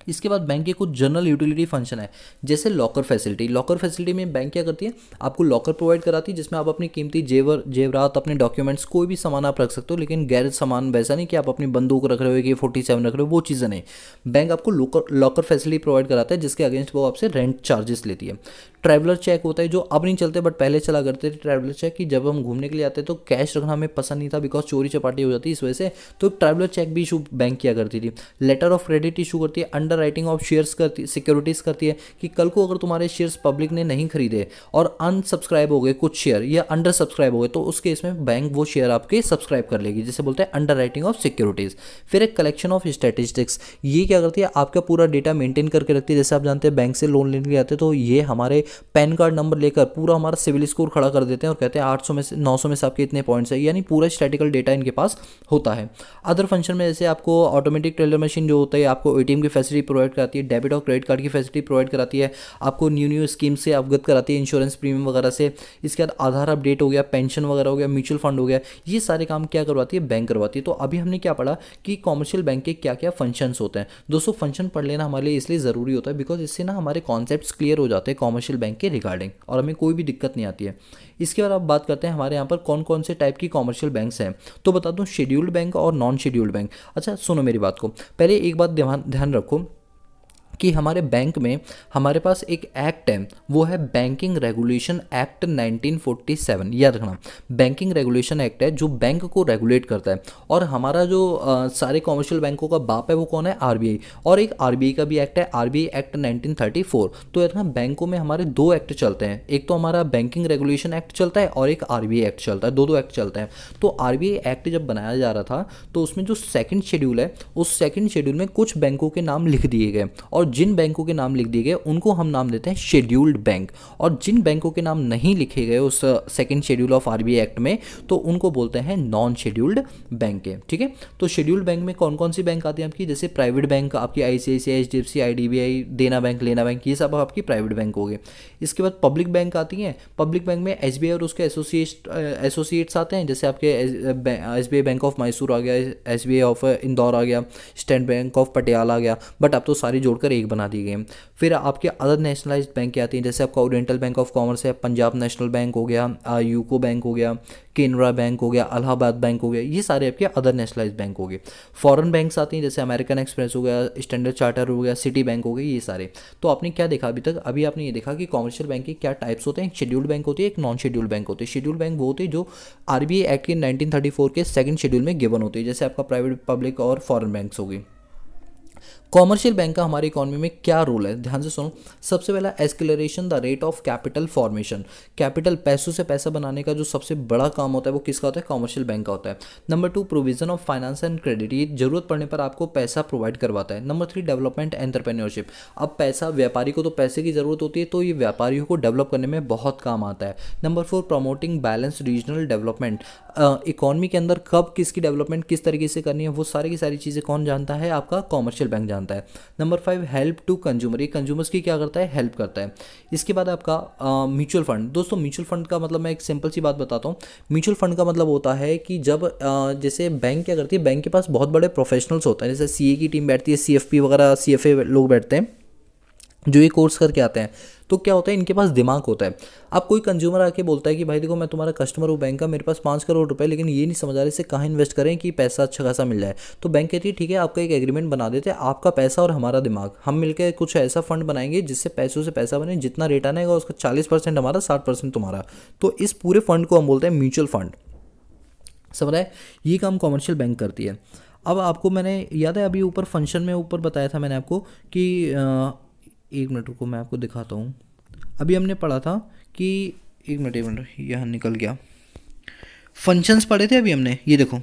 इसके बाद बैंक के कुछ जनरल यूटिलिटी फंक्शन है जैसे लॉकर फैसिलिटी लॉकर फैसिलिटी में बैंक क्या करती है आपको लॉकर प्रोवाइड कराती है जिसमें आप अपनी कीमती जेवर जेवरात अपने डॉक्यूमेंट्स कोई भी सामान आप रख सकते हो लेकिन गैर सामान वैसा नहीं कि आप अपनी बंदूक रख रहे हो कि फोर्टी सेवन रख रहे हो वो चीज़ें नहीं बैंक आपको लॉकर लॉकर फैसिलिटी प्रोवाइड कराता है जिसके अगेंस्ट वो आपसे रेंट चार्जेस लेती है ट्रैवलर चेक होता है जो अब नहीं चलते बट पहले चला करते थे ट्रैवलर चेक कि जब हम घूमने के लिए आते तो कैश रखना हमें पसंद नहीं था बिकॉज चोरी चपाटी हो जाती इस वजह से तो ट्रैवलर चेक भी इशू बैंक किया करती थी लेटर ऑफ क्रेडिट इशू करती है under underwriting of shares करती सिक्योरिटीज़ करती है कि कल को अगर तुम्हारे शेयर्स पब्लिक ने नहीं खरीदे और अनसब्सक्राइब हो गए कुछ शेयर या अंडर सब्सक्राइब हो गए तो उस केस में बैंक वो शेयर आपके सब्सक्राइब कर लेगी जिसे बोलते हैं अंडर राइटिंग ऑफ सिक्योरिटीज़ फिर एक कलेक्शन ऑफ स्टेटिस्टिक्स ये क्या करती है आपका पूरा डेटा मेंटेन करके रखती है जैसे आप जानते हैं बैंक से लोन लेने के आते हैं तो ये हमारे पैन कार्ड नंबर लेकर पूरा हमारा सिविल स्कोर खड़ा कर देते हैं और कहते हैं आठ में से नौ में से आपके इतने पॉइंट्स है यानी पूरा स्टैटिकल डेटा इनके पास होता है अदर फंक्शन में जैसे आपको ऑटोमेटिक ट्रेलर मशीन जो होता है आपको ए की फैसिलिटी प्रोवाइड कराती है डेबिट और क्रेडिट कार्ड की फैसिलिटी प्रोवाइड कराती है आपको न्यू न्यू स्कीम से अवगत कराती है इंश्योरेंस प्रीमियम वगैरह से इसके बाद आधार अपडेट हो गया पेंशन वगैरह हो गया म्यूचुअल फंड हो गया ये सारे काम क्या करवाती है बैंक करवाती है तो अभी हमने क्या पढ़ा कि कॉमर्शियल बैंक के क्या क्या फंक्शन होते हैं दोस्तों फंक्शन पढ़ लेना हमारे लिए इसलिए ज़रूरी होता है बिकॉज इससे ना हमारे कॉन्सेप्ट क्लियर हो जाते हैं कॉमर्शियल बैंक के रिगार्डिंग और हमें कोई भी दिक्कत नहीं आती है इसके बाद आप बात करते हैं हमारे यहाँ पर कौन कौन से टाइप की कॉमर्शियल बैंक्स हैं तो बता दूँ शेड्यूल्ड बैंक और नॉन शेड्यूल्ड बैंक अच्छा सुनो मेरी बात को पहले एक बात ध्यान रखो कि हमारे बैंक में हमारे पास एक एक्ट है वो है बैंकिंग रेगुलेशन एक्ट 1947 याद रखना बैंकिंग रेगुलेशन एक्ट है जो बैंक को रेगुलेट करता है और हमारा जो आ, सारे कॉमर्शियल बैंकों का बाप है वो कौन है आरबीआई और एक आरबीआई का भी एक्ट है आरबीआई एक्ट 1934 तो याद रखना बैंकों में हमारे दो एक्ट चलते हैं एक तो हमारा बैंकिंग रेगुलेशन एक्ट चलता है और एक आर एक्ट चलता है दो दो एक्ट चलते हैं तो आर एक्ट जब बनाया जा रहा था तो उसमें जो सेकेंड शेड्यूल है उस सेकंड शेड्यूल में कुछ बैंकों के नाम लिख दिए गए और और जिन बैंकों के नाम लिख दिए गए उनको हम नाम देते हैं शेड्यूल्ड बैंक और जिन बैंकों के नाम नहीं लिखे गए उस second schedule of R act में तो उनको बोलते हैं नॉन शेड्यूल्ड बैंक ठीक है तो शेड्यूल्ड बैंक में कौन कौन सी बैंक आती है आपकी जैसे प्राइवेट बैंक आपकी I H D Dena bank लेना बैंक ये सब आपकी प्राइवेट बैंक हो गए इसके बाद पब्लिक बैंक आती हैं पब्लिक बैंक में एस और उसके एसोसिएट एसोसिएट्स आते हैं जैसे आपके एस बैंक ऑफ मैसूर आ गया एस ऑफ इंदौर आ गया स्टेट बैंक ऑफ पटियाला आ गया बट अब तो सारी जोड़कर एक बना दिए गए फिर आपके अदर नेशनलाइज्ड बैंक आती हैं जैसे आपका ओरिएंटल बैंक ऑफ कॉमर्स है पंजाब नेशनल बैंक हो गया यूको बैंक हो गया केनरा बैंक हो गया अलाहाबाद बैंक हो गया ये सारे आपके अदर नेशनलाइज बैंक हो गए फॉरन बैंक्स आती हैं जैसे अमेरिकन एक्सप्रेस हो गया स्टैंडर्ड चार्टर हो गया सिटी बैंक हो गया ये सारे तो आपने क्या देखा अभी तक अभी आपने ये देखा कि कॉमर्शियल बैंक के क्या टाइप्स होते हैं शेड्यूल्ड बैंक होती है एक नॉन शेड्यूल्ड बैंक होते हैं शेड्यूल्ड बैंक वो होते हैं जो आरबीआई एक्ट के फोर के सेकंड शेड्यूल में गिवन होते हैं जैसे आपका प्राइवेट पब्लिक और फॉरेन बैंक्स होगी कॉमर्शियल बैंक का हमारी इकोनॉमी में क्या रोल है ध्यान से सुनो सबसे पहला acceleration the rate of capital formation capital पैसों से पैसा बनाने का जो सबसे बड़ा काम होता है वो किसका होता है कॉमर्शियल बैंक का होता है number two provision of finance and credit ये जरूरत पड़ने पर आपको पैसा प्रोवाइड करवाता है नंबर थ्री डेवलपमेंट एंटरप्रेन्योरशिप अब पैसा व्यापारी को तो पैसे की ज़रूरत होती है तो ये व्यापारियों को डेवलप करने में बहुत काम आता है number four promoting balance regional development economy के अंदर कब किसकी डेवलपमेंट किस तरीके से करनी है वो सारी की सारी चीज़ें कौन जानता है आपका कॉमर्शियल बैंक जानता है बनता है number five help to consumer ये कंज्यूमर्स की क्या करता है हेल्प करता है इसके बाद आपका म्यूचुअल फंड दोस्तों म्यूचुअल फंड का मतलब मैं एक सिंपल सी बात बताता हूँ म्यूचुअल फंड का मतलब होता है कि जब आ, जैसे बैंक क्या करती है बैंक के पास बहुत बड़े प्रोफेशनल्स होते हैं जैसे सी की टीम बैठती है सी वगैरह सी लोग बैठते हैं जो ये कोर्स करके आते हैं तो क्या होता है इनके पास दिमाग होता है अब कोई कंज्यूमर आके बोलता है कि भाई देखो मैं तुम्हारा कस्टमर हूँ बैंक का मेरे पास पाँच करोड़ रुपए लेकिन ये नहीं समझ आ रहे इसे कहाँ इन्वेस्ट करें कि पैसा अच्छा खासा मिल जाए तो बैंक कहती है ठीक है आपका एक एग्रीमेंट बना देते हैं आपका पैसा और हमारा दिमाग हम मिलकर कुछ ऐसा फंड बनाएंगे जिससे पैसों से पैसा बने जितना रेट का उसका चालीस परसेंट हमारा साठ परसेंट तुम्हारा तो इस पूरे फंड को हम बोलते हैं म्यूचुअल फंड समझ रहा है ये काम कॉमर्शियल बैंक करती है अब आपको मैंने याद है अभी ऊपर फंक्शन में ऊपर बताया था मैंने आपको कि एक मिनट रुको मैं आपको दिखाता हूँ अभी हमने पढ़ा था कि एक मिनट एक मिनट यहाँ निकल गया फंक्शंस पढ़े थे अभी हमने ये देखो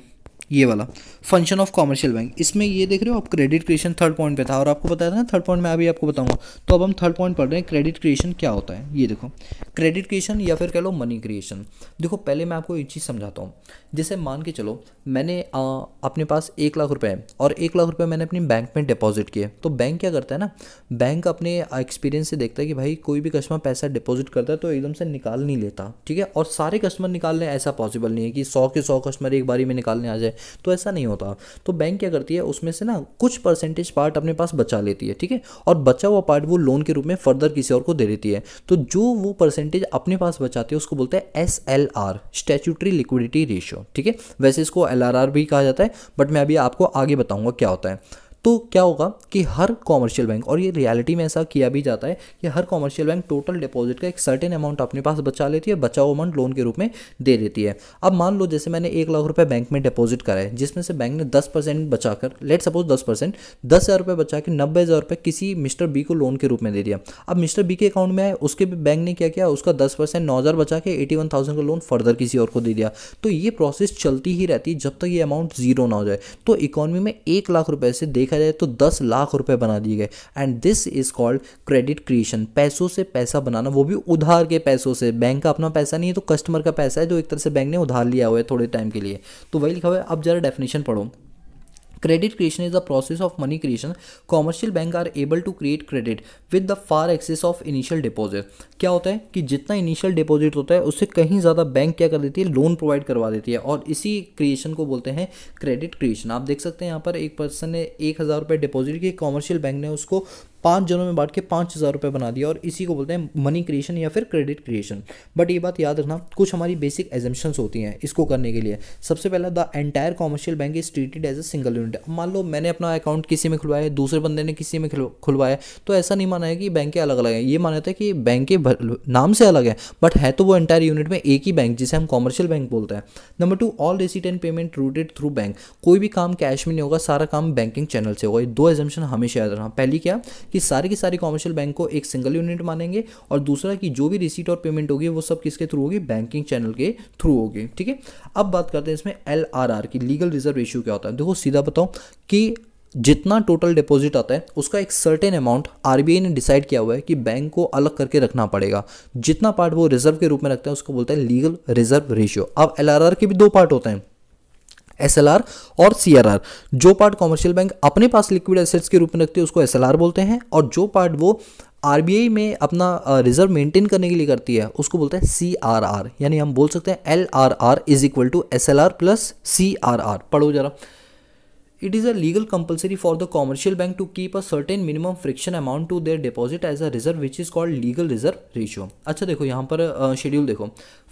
ये वाला फंक्शन ऑफ कॉमर्शियल बैंक इसमें ये देख रहे हो आप क्रेडिट क्रिएशन थर्ड पॉइंट पे था और आपको बताया था ना थर्ड पॉइंट में अभी आपको बताऊंगा तो अब हम थर्ड पॉइंट पढ़ रहे हैं क्रेडिट क्रिएशन क्या होता है ये देखो क्रेडिट क्रिएशन या फिर कह लो मनी क्रिएशन देखो पहले मैं आपको एक चीज़ समझाता हूँ जैसे मान के चलो मैंने आ, अपने पास एक लाख रुपये है और एक लाख रुपये मैंने अपनी बैंक में डिपॉजिट किए तो बैंक क्या करता है ना बैंक अपने एक्सपीरियंस से देखता है कि भाई कोई भी कस्टमर पैसा डिपॉजिट करता है तो एकदम से निकाल नहीं लेता ठीक है और सारे कस्टमर निकालने ऐसा पॉसिबल नहीं है कि सौ के सौ कस्टमर एक बारी में निकालने आ जाए तो ऐसा नहीं होता तो बैंक क्या करती है उसमें से ना कुछ परसेंटेज पार्ट अपने पास बचा लेती है ठीक है और बचा हुआ पार्ट वो लोन के रूप में फर्दर किसी और को दे देती है तो जो वो परसेंटेज अपने पास बचाती है उसको बोलते हैं S L R statutory liquidity ratio ठीक है वैसे इसको एल आर आर भी कहा जाता है बट मैं अभी आपको आगे बताऊंगा क्या होता है तो क्या होगा कि हर कॉमर्शियल बैंक और ये रियलिटी में ऐसा किया भी जाता है कि हर कॉमर्शियल बैंक टोटल डिपॉजिट का एक सर्टेन अमाउंट अपने पास बचा लेती है बचाओ अमाउंट लोन के रूप में दे देती है अब मान लो जैसे मैंने एक लाख रुपये बैंक में डिपॉजिट कराए जिसमें से बैंक ने दस परसेंट बचा कर लेट सपोज दस परसेंट दस हज़ार रुपये बचा के नब्बे हज़ार रुपये किसी मिस्टर बी को लोन के रूप में दे दिया अब मिस्टर बी के अकाउंट में आए उसके भी बैंक ने क्या किया उसका दस परसेंट नौ हज़ार बचा के एटी वन थाउजेंड का लोन फर्दर किसी और को दे दिया तो ये प्रोसेस चलती ही रहती है जब तक ये अमाउंट जीरो ना हो जाए तो इकोनॉमी में एक लाख रुपये से देखा देखा जाए तो दस लाख रुपए बना दिए गए and this is called credit creation पैसों से पैसा बनाना वो भी उधार के पैसों से बैंक का अपना पैसा नहीं है तो कस्टमर का पैसा है जो एक तरह से बैंक ने उधार लिया हुआ है थोड़े टाइम के लिए तो वही लिखा हुआ है अब जरा डेफिनेशन पढ़ो credit creation is the process of money creation commercial bank are able to create credit with the far excess of initial deposit क्या होता है कि जितना इनिशियल डिपॉजिट होता है उससे कहीं ज़्यादा बैंक क्या कर देती है लोन प्रोवाइड करवा देती है और इसी क्रिएशन को बोलते हैं क्रेडिट क्रिएशन आप देख सकते हैं यहाँ पर एक पर्सन ने एक हज़ार रुपये डिपॉजिट किए कॉमर्शियल बैंक ने उसको पाँच जनों में बांट के पाँच हज़ार रुपये बना दिया और इसी को बोलते हैं मनी क्रिएशन या फिर क्रेडिट क्रिएशन बट ये बात याद रखना कुछ हमारी बेसिक एजम्पन्स होती हैं इसको करने के लिए सबसे पहला the entire commercial bank is treated as a single unit मान लो मैंने अपना अकाउंट किसी में खुलवाया दूसरे बंदे ने किसी में खुलवाया तो ऐसा नहीं माना है कि बैंकें अलग अलग हैं ये माना है कि के नाम से अलग है बट है तो वो एंटायर यूनिट में एक ही बैंक जिसे हम कॉमर्शियल बैंक बोलते हैं number two all receipt and payment routed through bank कोई भी काम कैश में नहीं होगा सारा काम बैंकिंग चैनल से होगा ये दो एजम्पन हमेशा याद रखना पहली क्या कि सारे की सारे कॉमर्शियल बैंक को एक सिंगल यूनिट मानेंगे और दूसरा कि जो भी रिसीट और पेमेंट होगी वो सब किसके थ्रू होगी बैंकिंग चैनल के थ्रू होगी ठीक है अब बात करते हैं इसमें एल की लीगल रिजर्व रेशियो क्या होता है देखो सीधा बताओ कि जितना टोटल डिपॉजिट आता है उसका एक सर्टेन अमाउंट आरबीआई ने डिसाइड किया हुआ है कि बैंक को अलग करके रखना पड़ेगा जितना पार्ट वो रिजर्व के रूप में रखता है उसको बोलता है लीगल रिजर्व रेशियो अब एलआरआर के भी दो पार्ट होते हैं एस और सी जो पार्ट कॉमर्शियल बैंक अपने पास लिक्विड एसेट्स के रूप में रखते हैं उसको एस बोलते हैं और जो पार्ट वो आर में अपना रिजर्व मेंटेन करने के लिए करती है उसको बोलते हैं सी यानी हम बोल सकते हैं L R R is equal to S L plus C पढ़ो जरा it is a legal compulsory for the commercial bank to keep a certain minimum friction amount to their deposit as a reserve which is called legal reserve ratio अच्छा देखो यहाँ पर शेड्यूल देखो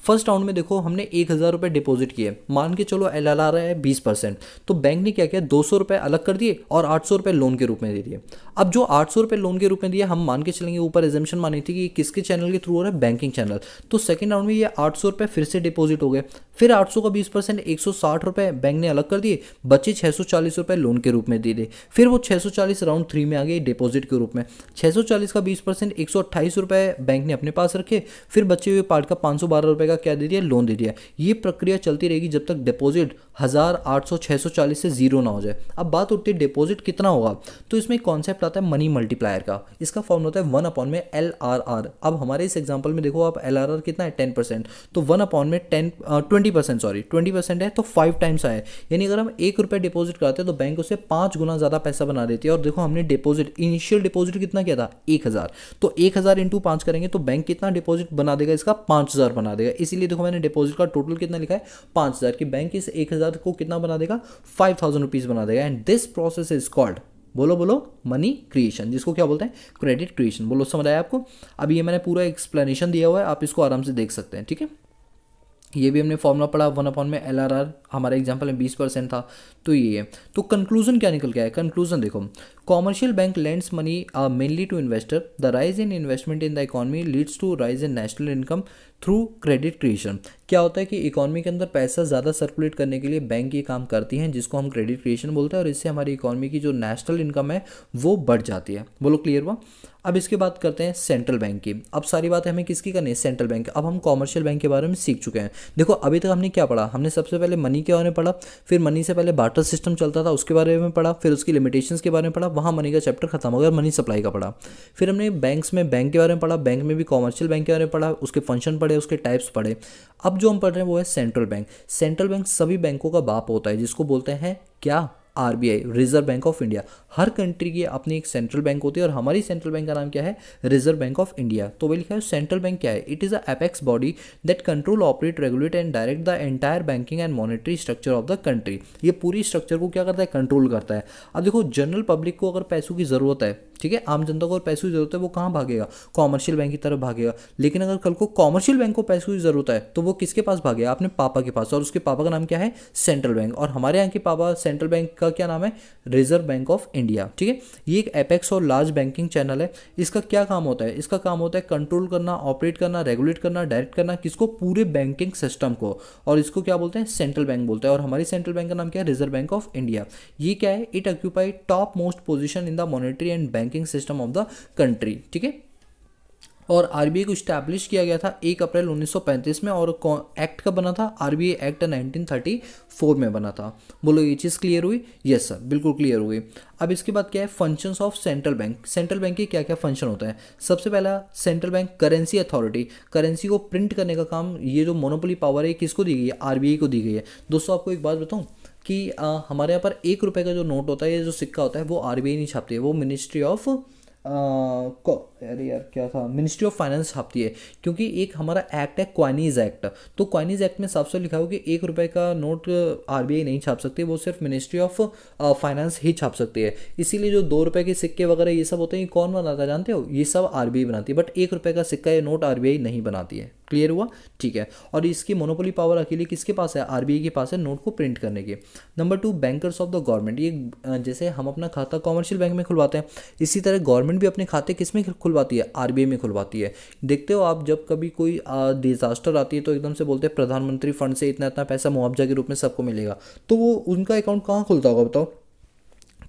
फर्स्ट राउंड में देखो हमने एक हज़ार रुपये डिपोजिट किए मान के चलो एल आ रहा है बीस परसेंट तो बैंक ने क्या किया दो सौ रुपये अलग कर दिए और आठ सौ रुपये लोन के रूप में दे दिए अब जो आठ सौ रुपये लोन के रूप में दिए हम मान के चलेंगे ऊपर एजेंशन मानी थी कि किसके चैनल के थ्रू हो रहा है बैंकिंग चैनल तो सेकेंड राउंड में ये आठ सौ रुपये फिर से डिपोजिट हो गए फिर आठ सौ का बीस परसेंट एक सौ साठ रुपए बैंक ने अलग कर दिए बचे छः सौ चालीस रुपये लोन के रूप में दे दिए फिर वो छः सौ चालीस राउंड थ्री में आ गए डिपोजिट के रूप में छः सौ चालीस का बीस परसेंट एक सौ अट्ठाईस रुपये बैंक ने अपने पास रखे फिर बचे हुए पार्ट का पाँच सौ बारह रुपये का क्या दे दिया लोन दे दिया ये प्रक्रिया चलती रहेगी जब तक डिपॉजिट हज़ार आठ सौ छः सौ चालीस से ज़ीरो ना हो जाए अब बात उठती है डिपॉजिट कितना होगा तो इसमें एक कॉन्सेप्ट आता है मनी मल्टीप्लायर का इसका फॉर्म होता है वन अपॉन में एल आर आर अब हमारे इस एग्जाम्पल में देखो आप एल आर आर कितना है टेन परसेंट तो वन अपॉन में ten twenty percent sorry twenty percent है तो फाइव टाइम्स आए यानी अगर हम एक रुपये डिपॉजिट कराते हैं तो बैंक उसे पाँच गुना ज़्यादा पैसा बना देती है और देखो हमने डिपॉजिट इनिशियल डिपॉजिट कितना किया था एक हज़ार तो एक हज़ार इंटू पाँच करेंगे तो बैंक कितना डिपॉजिट बना देगा इसका पाँच हज़ार बना देगा इसीलिए देखो मैंने डिपॉजिट का टोटल कितना लिखा है पांच हज़ार की बैंक इस एक हज़ार को कितना बना देगा फाइव थाउजेंड रुपीज़ बना देगा and this process is called बोलो बोलो मनी क्रिएशन जिसको क्या बोलते हैं क्रेडिट क्रिएशन बोलो समझ आया आपको अभी ये मैंने पूरा एक्सप्लेनेशन दिया हुआ है आप इसको आराम से देख सकते हैं ठीक है ये भी हमने फॉर्मूला पढ़ा वन अपॉन में एल आर आर हमारे एग्जाम्पल में बीस परसेंट था तो ये है तो कंक्लूजन क्या निकल गया है कंक्लूजन देखो commercial bank lends money mainly to investor the rise in investment in the economy leads to rise in national income through credit creation क्या होता है कि इकोनॉमी के अंदर पैसा ज़्यादा सर्कुलेट करने के लिए बैंक ये काम करती हैं जिसको हम क्रेडिट क्रिएशन बोलते हैं और इससे हमारी इकोनॉमी की जो नेशनल इनकम है वो बढ़ जाती है बोलो क्लियर हुआ अब इसके बात करते हैं सेंट्रल बैंक की अब सारी बात हमें किसकी करनी है सेंट्रल बैंक अब हम कॉमर्शियल बैंक के बारे में सीख चुके हैं देखो अभी तक हमने क्या पढ़ा हमने सबसे पहले मनी के बारे में पढ़ा फिर मनी से पहले बाटर सिस्टम चलता था उसके बारे में पढ़ा फिर उसकी लिमिटेशन के बारे में पढ़ा वहाँ मनी का चैप्टर खत्म हो गया मनी सप्लाई का पढ़ा फिर हमने बैंक्स में बैंक के बारे में पढ़ा बैंक में भी कॉमर्शियल बैंक के बारे में पढ़ा उसके फंक्शन पढ़े उसके टाइप्स पढ़े अब जो हम पढ़ रहे हैं वो है सेंट्रल बैंक सेंट्रल बैंक सभी बैंकों का बाप होता है जिसको बोलते हैं क्या R reserve bank of India हर कंट्री की अपनी एक सेंट्रल बैंक होती है और हमारी सेंट्रल बैंक का नाम क्या है रिजर्व बैंक ऑफ इंडिया तो वही लिखा है सेंट्रल बैंक क्या है it is a apex body that control operate regulate and direct the entire banking and monetary structure of the country ये पूरी स्ट्रक्चर को क्या करता है कंट्रोल करता है अब देखो जनरल पब्लिक को अगर पैसों की ज़रूरत है ठीक है आम जनता को पैसों की ज़रूरत है वो कहाँ भागेगा कॉमर्शियल बैंक की तरफ भागेगा लेकिन अगर कल को कॉमर्शियल बैंक को पैसों की ज़रूरत है तो वो किसके पास भागेगा अपने पापा के पास और उसके पापा का नाम क्या है सेंट्रल बैंक और हमारे यहाँ के पापा सेंट्रल बैंक का क्या नाम है रिजर्व बैंक ऑफ इंडिया ठीक है ये एक एपेक्स और लार्ज बैंकिंग चैनल है इसका क्या काम होता है इसका काम होता है कंट्रोल करना ऑपरेट करना रेगुलेट करना डायरेक्ट करना किसको पूरे बैंकिंग सिस्टम को और इसको क्या बोलते हैं सेंट्रल बैंक बोलते हैं और हमारी सेंट्रल बैंक का नाम क्या है रिजर्व बैंक ऑफ इंडिया ये क्या है it occupy top most position in the monetary and bank banking system of the country ठीक है और आर को इस्टेब्लिश किया गया था 1 अप्रैल 1935 में और एक्ट कब बना था आर एक्ट 1934 में बना था बोलो ये चीज़ क्लियर हुई यस सर बिल्कुल क्लियर हुई अब इसके बाद क्या है functions of central bank central bank के क्या क्या फंक्शन होता है सबसे पहला central bank currency authority currency को प्रिंट करने का काम ये जो मोनोपोली पावर है किसको दी गई है आर को दी गई है दोस्तों आपको एक बात बताऊँ कि आ, हमारे यहाँ पर एक रुपये का जो नोट होता है ये जो सिक्का होता है वो आर नहीं छापती है वो मिनिस्ट्री ऑफ को अरे यार क्या था मिनिस्ट्री ऑफ फाइनेंस छापती है क्योंकि एक हमारा एक्ट है क्वानीज एक्ट तो क्वानीज एक्ट में साफ से लिखा हो कि एक रुपए का नोट आर नहीं छाप सकती वो सिर्फ मिनिस्ट्री ऑफ फाइनेंस ही छाप सकती है इसीलिए जो दो रुपए के सिक्के वगैरह ये सब होते हैं ये कौन बनाता है जानते हो ये सब आर बनाती है बट एक रुपये का सिक्का ये नोट आर नहीं बनाती है क्लियर हुआ ठीक है और इसकी मोनोपोली पावर अकेले किसके पास है आरबीआई के पास है नोट को प्रिंट करने के number two bankers of the government ये जैसे हम अपना खाता कॉमर्शियल बैंक में खुलवाते हैं इसी तरह गवर्नमेंट भी अपने खाते किस में खुलवाती है आर में खुलवाती है देखते हो आप जब कभी कोई डिज़ास्टर आती है तो एकदम से बोलते हैं प्रधानमंत्री फंड से इतना इतना पैसा मुआवजा के रूप में सबको मिलेगा तो वो उनका अकाउंट कहाँ खुलता होगा बताओ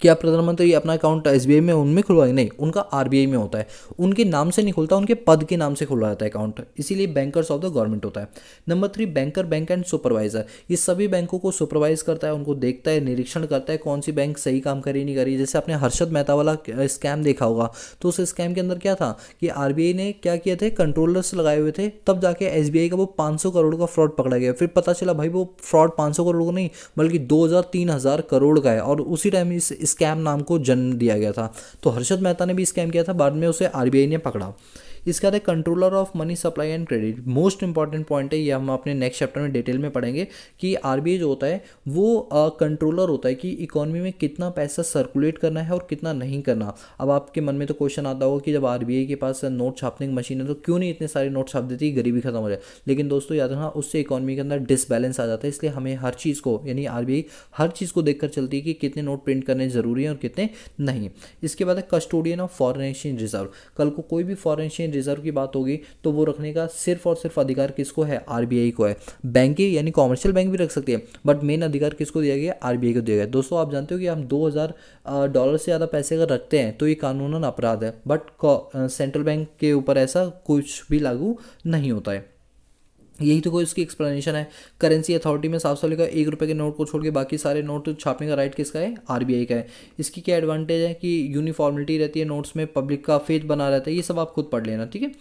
क्या प्रधानमंत्री अपना अकाउंट एस में उनमें खुलवाएंगे नहीं उनका आर में होता है उनके नाम से नहीं खुलता उनके पद के नाम से खुला रहता है अकाउंट इसीलिए बैंकर्स ऑफ द गवर्नमेंट होता है number three banker bank and supervisor ये सभी बैंकों को सुपरवाइज करता है उनको देखता है निरीक्षण करता है कौन सी बैंक सही काम करी नहीं करी जैसे आपने हर्षद मेहता वाला स्कैम देखा होगा तो उस स्कैम के अंदर क्या था कि आर ने क्या किए थे कंट्रोलर्स लगाए हुए थे तब जाके एस का वो पाँच करोड़ का फ्रॉड पकड़ा गया फिर पता चला भाई वो फ्रॉड पाँच करोड़ का नहीं बल्कि दो हज़ार करोड़ का है और उसी टाइम इस स्कैम नाम को जन्म दिया गया था तो हर्षद मेहता ने भी स्कैम किया था बाद में उसे आरबीआई ने पकड़ा इसके बाद controller of money supply and credit most important point है ये हम अपने नेक्स्ट चैप्टर में डिटेल में पढ़ेंगे कि आर जो होता है वो कंट्रोलर होता है कि इकोनॉमी में कितना पैसा सर्कुलेट करना है और कितना नहीं करना अब आपके मन में तो क्वेश्चन आता होगा कि जब आर के पास नोट छापने की मशीन है तो क्यों नहीं इतने सारे नोट छाप देती है गरीबी खत्म हो जाए लेकिन दोस्तों याद रखना उससे इकोनॉमी के अंदर डिसबैलेंस आ जाता है इसलिए हमें हर चीज़ को यानी आर हर चीज़ को देखकर चलती है कि कितने नोट प्रिंट करने ज़रूरी हैं और कितने नहीं इसके बाद है custodian of foreign exchange reserve कल को कोई भी फॉरन एक्सचेंज रिजर्व की बात होगी तो वो रखने का सिर्फ और सिर्फ अधिकार किसको है आरबीआई को है बैंकें यानी कॉमर्शियल बैंक भी रख सकती है बट मेन अधिकार किसको दिया गया आरबीआई को दिया गया दोस्तों आप जानते हो कि हम दो डॉलर से ज़्यादा पैसे अगर रखते हैं तो ये कानूनन अपराध है बट सेंट्रल बैंक के ऊपर ऐसा कुछ भी लागू नहीं होता है यही तो कोई उसकी एक्सप्लेनेशन है करेंसी अथॉरिटी में साफ साफ लिखा एक रुपये के नोट को छोड़ के बाकी सारे नोट छापने का राइट किसका है आरबीआई का है इसकी क्या एडवांटेज है कि यूनिफॉर्मिलिटी रहती है नोट्स में पब्लिक का फेथ बना रहता है ये सब आप खुद पढ़ लेना ठीक है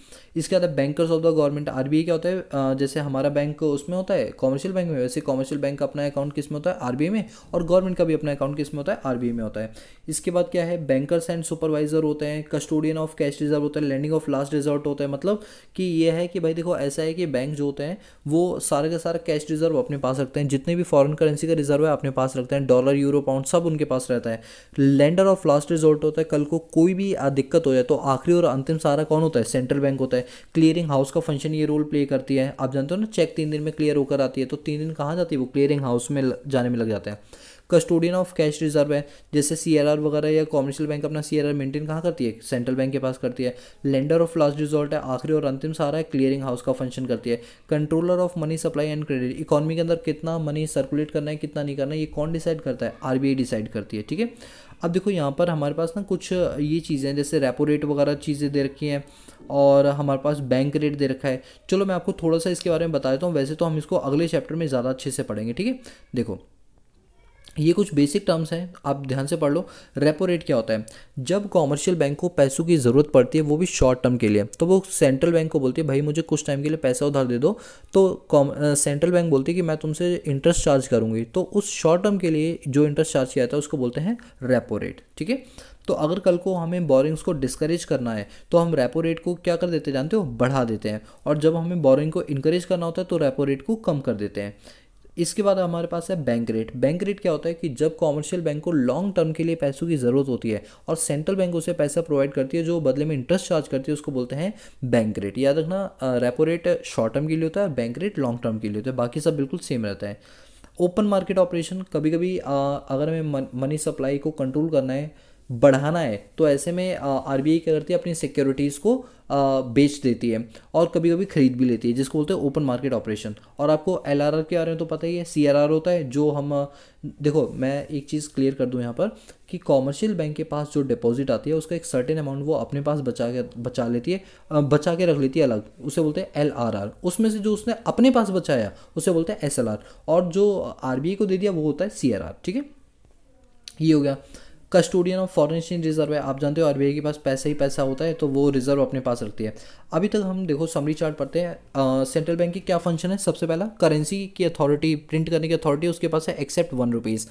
इसके बाद bankers of the government are क्या होता है जैसे हमारा बैंक उसमें होता है कॉमर्शियल बैंक में वैसे कॉमर्शियल बैंक का अपना अकाउंट किस में होता है आर में और गवर्नमेंट का भी अपना अकाउंट किस में होता है आर में होता है इसके बाद क्या है बैंकर्स एंड सुपरवाइजर होते हैं कस्टोडियन ऑफ कैश रिजर्व होता है लैंडिंग ऑफ लास्ट रिजर्ट होता है मतलब कि ये है कि भाई देखो ऐसा है कि बैंक जो होते हैं हैं वो सारे का सारा कैश रिजर्व अपने पास रखते हैं जितने भी फॉरेन करेंसी का रिजर्व है अपने पास रखते हैं डॉलर यूरो पाउंड सब उनके पास रहता है लेंडर ऑफ लास्ट रिजोर्ट होता है कल को कोई भी दिक्कत हो जाए तो आखिरी और अंतिम सारा कौन होता है सेंट्रल बैंक होता है क्लियरिंग हाउस का फंक्शन ये रोल प्ले करती है आप जानते हो ना चेक तीन दिन में क्लियर होकर आती है तो तीन दिन कहाँ जाती है वो क्लियरिंग हाउस में जाने में लग जाते हैं कस्टोडियन ऑफ कैश रिजर्व है जैसे सी वगैरह या कॉमर्शियल बैंक अपना सी आर मेंटेन कहाँ करती है सेंट्रल बैंक के पास करती है लेंडर ऑफ लास्ट रिजॉर्ट है आखिरी और अंतिम सारा है क्लियरिंग हाउस का फंक्शन करती है controller of money supply and credit economy के अंदर कितना मनी सर्कुलेट करना है कितना नहीं करना है ये कौन डिसाइड करता है आर डिसाइड करती है ठीक है अब देखो यहाँ पर हमारे पास ना कुछ ये चीज़ें जैसे रेपो रेट वगैरह चीज़ें दे रखी हैं और हमारे पास बैंक रेट दे रखा है चलो मैं आपको थोड़ा सा इसके बारे में बता देता हूँ वैसे तो हम इसको अगले चैप्टर में ज़्यादा अच्छे से पढ़ेंगे ठीक है देखो ये कुछ बेसिक टर्म्स हैं आप ध्यान से पढ़ लो रेपो रेट क्या होता है जब कॉमर्शियल बैंक को पैसों की ज़रूरत पड़ती है वो भी शॉर्ट टर्म के लिए तो वो सेंट्रल बैंक को बोलती है भाई मुझे कुछ टाइम के लिए पैसा उधार दे दो तो सेंट्रल बैंक बोलती है कि मैं तुमसे इंटरेस्ट चार्ज करूंगी तो उस शॉर्ट टर्म के लिए जो इंटरेस्ट चार्ज किया जाता है उसको बोलते हैं रेपो रेट ठीक है तो अगर कल को हमें बोरिंग्स को डिस्करेज करना है तो हम रेपो रेट को क्या कर देते जानते हो बढ़ा देते हैं और जब हमें बोरिंग को इंकरेज करना होता है तो रेपो रेट को कम कर देते हैं इसके बाद हमारे पास है बैंक रेट बैंक रेट क्या होता है कि जब कॉमर्शियल बैंक को लॉन्ग टर्म के लिए पैसों की ज़रूरत होती है और सेंट्रल बैंक उसे पैसा प्रोवाइड करती है जो बदले में इंटरेस्ट चार्ज करती है उसको बोलते हैं बैंक रेट याद रखना रेपो रेट शॉर्ट टर्म के लिए होता है बैंक रेट लॉन्ग टर्म के लिए होता है बाकी सब बिल्कुल सेम रहता है ओपन मार्केट ऑपरेशन कभी कभी अगर हमें मनी सप्लाई को कंट्रोल करना है बढ़ाना है तो ऐसे में आर बी आई क्या करती है अपनी सिक्योरिटीज़ को आ, बेच देती है और कभी कभी खरीद भी लेती है जिसको बोलते हैं ओपन मार्केट ऑपरेशन और आपको एल आर आर के बारे में तो पता ही है सी आर आर होता है जो हम देखो मैं एक चीज़ क्लियर कर दूँ यहाँ पर कि कॉमर्शियल बैंक के पास जो डिपॉजिट आती है उसका एक सर्टेन अमाउंट वो अपने पास बचा के बचा लेती है बचा के रख लेती है अलग उसे बोलते हैं एल आर आर उसमें से जो उसने अपने पास बचाया उसे बोलते हैं एस एल आर और जो आर बी आई को दे दिया वो होता है सी आर आर ठीक है ये हो गया custodian of foreign exchange reserve है आप जानते हो आरबीआई के पास पैसा ही पैसा होता है तो वो रिजर्व अपने पास रखती है अभी तक हम देखो समरी चार्ट पढ़ते हैं सेंट्रल बैंक की क्या फंक्शन है सबसे पहला करेंसी की अथॉरिटी प्रिंट करने की अथॉरिटी उसके पास है except one rupees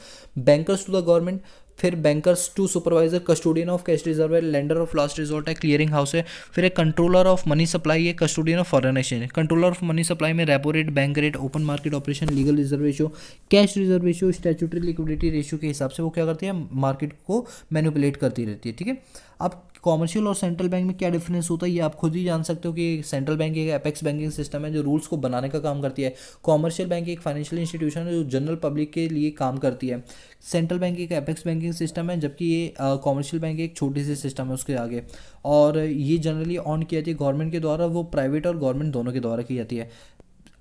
bankers to the government फिर bankers to supervisor custodian of cash reserve है लेंडर ऑफ लास्ट रिजॉर्ट है क्लियरिंग हाउस है फिर एक कंट्रोलर ऑफ मनी सप्लाई है कस्टोडियन ऑफ फॉरन एक्सचेंज है कंट्रोलर ऑफ मनी सप्लाई में repo rate bank rate open market operation legal reserve ratio cash reserve ratio statutory liquidity ratio के हिसाब से वो क्या करती है मार्केट को मैनिपुलेट करती रहती है ठीक है अब कॉमर्शियल और सेंट्रल बैंक में क्या डिफरेंस होता है ये आप खुद ही जान सकते हो कि सेंट्रल बैंक एक अपेक्स बैंकिंग सिस्टम है जो रूल्स को बनाने का काम करती है कॉमर्शियल बैंक एक फाइनेंशियल इंस्टीट्यूशन है जो जनरल पब्लिक के लिए काम करती है सेंट्रल बैंक एक अपेक्स बैंकिंग सिस्टम है जबकि ये कॉमर्शियल बैंक एक छोटी सी सिस्टम है उसके आगे और ये जनरली ऑन की जाती है गवर्नमेंट के द्वारा वो प्राइवेट और गवर्नमेंट दोनों के द्वारा की जाती है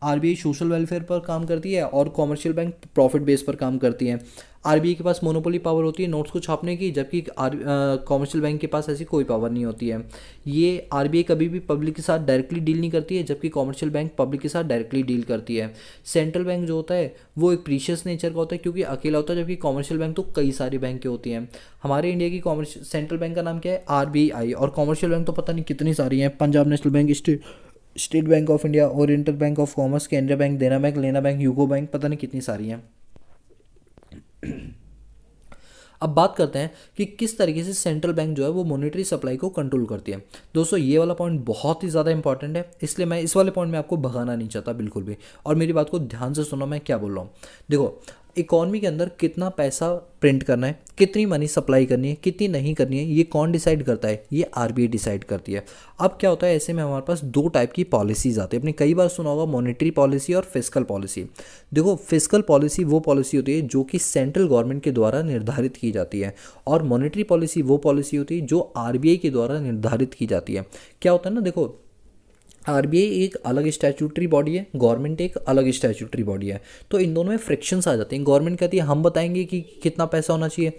आर सोशल वेलफेयर पर काम करती है और कॉमर्शियल बैंक प्रॉफिट बेस पर काम करती है आर के पास मोनोपोली पावर होती है नोट्स को छापने की जबकि कॉमर्शियल बैंक के पास ऐसी कोई पावर नहीं होती है ये आर कभी भी पब्लिक के साथ डायरेक्टली डील नहीं करती है जबकि कॉमर्शियल बैंक पब्लिक के साथ डायरेक्टली डील करती है सेंट्रल बैंक जो होता है वो एक प्रीशियस नेचर का होता है क्योंकि अकेला होता है जबकि कॉमर्शियल बैंक तो कई सारी बैंक होती हैं हमारे इंडिया की कॉमर्शियल सेंट्रल बैंक का नाम क्या है आर और कॉमर्शियल बैंक तो पता नहीं कितनी सारी हैं Punjab national bank state state bank of India oriental bank of commerce Kendriya bank Dena bank लेना बैंक यूको बैंक पता नहीं कितनी सारी हैं अब बात करते हैं कि किस तरीके से सेंट्रल बैंक जो है वो मॉनेटरी सप्लाई को कंट्रोल करती है दोस्तों ये वाला पॉइंट बहुत ही ज़्यादा इंपॉर्टेंट है इसलिए मैं इस वाले पॉइंट में आपको भगाना नहीं चाहता बिल्कुल भी और मेरी बात को ध्यान से सुनो मैं क्या बोल रहा हूँ देखो इकॉनमी के अंदर कितना पैसा प्रिंट करना है कितनी मनी सप्लाई करनी है कितनी नहीं करनी है ये कौन डिसाइड करता है ये आर डिसाइड करती है अब क्या होता है ऐसे में हमारे पास दो टाइप की पॉलिसीज आती है अपने कई बार सुना होगा मॉनेटरी पॉलिसी और फिजिकल पॉलिसी देखो फिजिकल पॉलिसी वो पॉलिसी होती है जो कि सेंट्रल गवर्नमेंट के द्वारा निर्धारित की जाती है और मॉनेटरी पॉलिसी वो पॉलिसी होती है जो आर के द्वारा निर्धारित की जाती है क्या होता है ना देखो आरबीआई एक अलग स्टैचूटरी बॉडी है गवर्नमेंट एक अलग स्टैचूटरी बॉडी है तो इन दोनों में फ्रिक्शंस आ जाते हैं गवर्नमेंट कहती है हम बताएंगे कि कितना पैसा होना चाहिए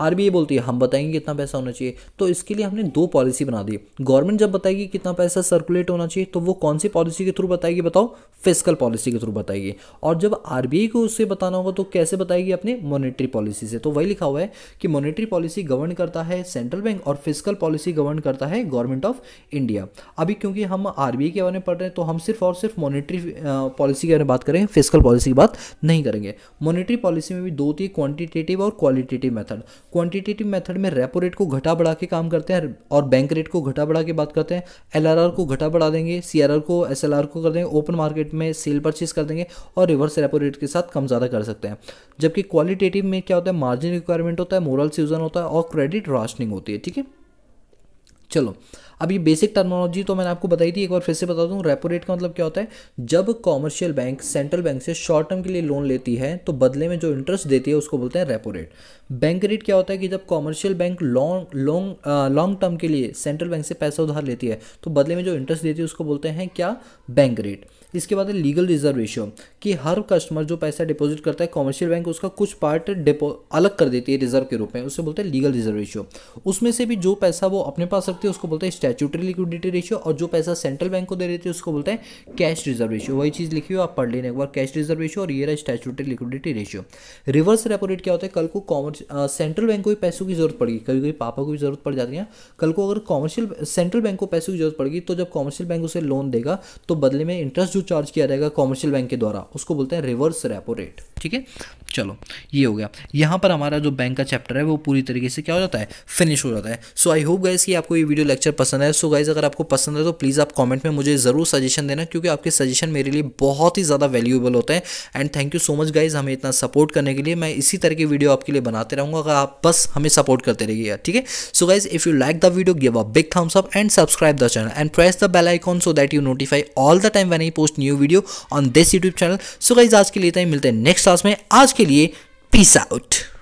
आर बोलती है हम बताएंगे कितना पैसा होना चाहिए तो इसके लिए हमने दो पॉलिसी बना दी गवर्नमेंट जब बताएगी कितना पैसा सर्कुलेट होना चाहिए तो वो कौन सी पॉलिसी के थ्रू बताएगी बताओ फिजिकल पॉलिसी के थ्रू बताएगी और जब आर को उससे बताना होगा तो कैसे बताएगी अपने मॉनिटरी पॉलिसी से तो वही लिखा हुआ है कि मॉनिटरी पॉलिसी गवर्न करता है सेंट्रल बैंक और फिजिकल पॉलिसी गवर्न करता है गवर्नमेंट ऑफ इंडिया अभी क्योंकि हम आर के बारे में पढ़ रहे हैं तो हम सिर्फ और सिर्फ मॉनिटरी पॉलिसी के बारे में बात करेंगे फिजिकल पॉलिसी की बात नहीं करेंगे मॉनिटरी पॉलिसी में भी दो थी क्वान्टिटेटिव और क्वालिटेटिव मेथड क्वांटिटेटिव मेथड में रेपो रेट को घटा बढ़ा के काम करते हैं और बैंक रेट को घटा बढ़ा के बात करते हैं एल को घटा बढ़ा देंगे सी को एस को कर देंगे ओपन मार्केट में सेल परचेज कर देंगे और रिवर्स रेपो रेट के साथ कम ज़्यादा कर सकते हैं जबकि क्वालिटेटिव में क्या होता है मार्जिन रिक्वायरमेंट होता है मोरल सीजन होता है और क्रेडिट राशनिंग होती है ठीक है चलो अब ये बेसिक टर्मोलॉजी तो मैंने आपको बताई थी एक बार फिर से बता दूँ रेपो रेट का मतलब क्या होता है जब कॉमर्शियल बैंक सेंट्रल बैंक से शॉर्ट टर्म के लिए लोन लेती है तो बदले में जो इंटरेस्ट देती है उसको बोलते हैं रेपो रेट बैंक रेट क्या होता है कि जब commercial bank long long long term के लिए सेंट्रल बैंक से पैसा उधार लेती है तो बदले में जो इंटरेस्ट देती है उसको बोलते हैं क्या बैंक रेट इसके बाद है लीगल रिजर्व रेशियो कि हर कस्टमर जो पैसा डिपॉजिट करता है कॉमर्शियल बैंक उसका कुछ पार्ट डिपो अलग कर देती है रिजर्व के रूप में उसे बोलते हैं लीगल रिजर्व रेशियो उसमें से भी जो पैसा वो अपने पास रखती है उसको बोलते हैं स्टैचूटरी लिक्विडिटी रेशियो और जो पैसा सेंट्रल बैंक को दे रहे थे उसको बोलते हैं कैश रिजर्व रेशियो वही चीज़ लिखी हुई आप पढ़ लेने एक बार कैश रिजर्व रेशियो और ये रहा statutory liquidity ratio reverse repo rate क्या होता है कल को कॉमर्स सेंट्रल बैंक को भी पैसों की जरूरत पड़ेगी कभी कभी पापा को भी जरूरत पड़ जाती है कल को अगर कॉमर्शियल सेंट्रल बैंक को पैसों की जरूरत पड़ेगी तो जब कॉमर्शियल बैंक उसे लोन देगा तो बदले में इंटरेस्ट जो चार्ज किया जाएगा कॉमर्शियल बैंक के द्वारा उसको बोलते हैं रिवर्स रेपो रेट ठीक है चलो ये हो गया यहाँ पर हमारा जो बैंक का चैप्टर है वो पूरी तरीके से क्या हो जाता है फिनिश हो जाता है सो आई होप गाइस कि आपको ये वीडियो लेक्चर पसंद पसंद है सो गाइज़ अगर आपको पसंद है तो प्लीज़ आप कॉमेंट में मुझे ज़रूर सजेशन देना क्योंकि आपके सजेशन मेरे लिए बहुत ही ज़्यादा वैल्यूएबल होते हैं and thank you so much guys हमें इतना सपोर्ट करने के लिए मैं इसी तरह की वीडियो आपके लिए बनाते रहूँगा अगर आप बस हमें सपोर्ट करते रहिएगा ठीक है so guys if you like the video give a big thumbs up and subscribe the channel and press the bell icon so that you notify all the time when I post new video on this YouTube channel so guys आज के लिए मिलते हैं नेक्स्ट क्लास में आज के लिए पीस आउट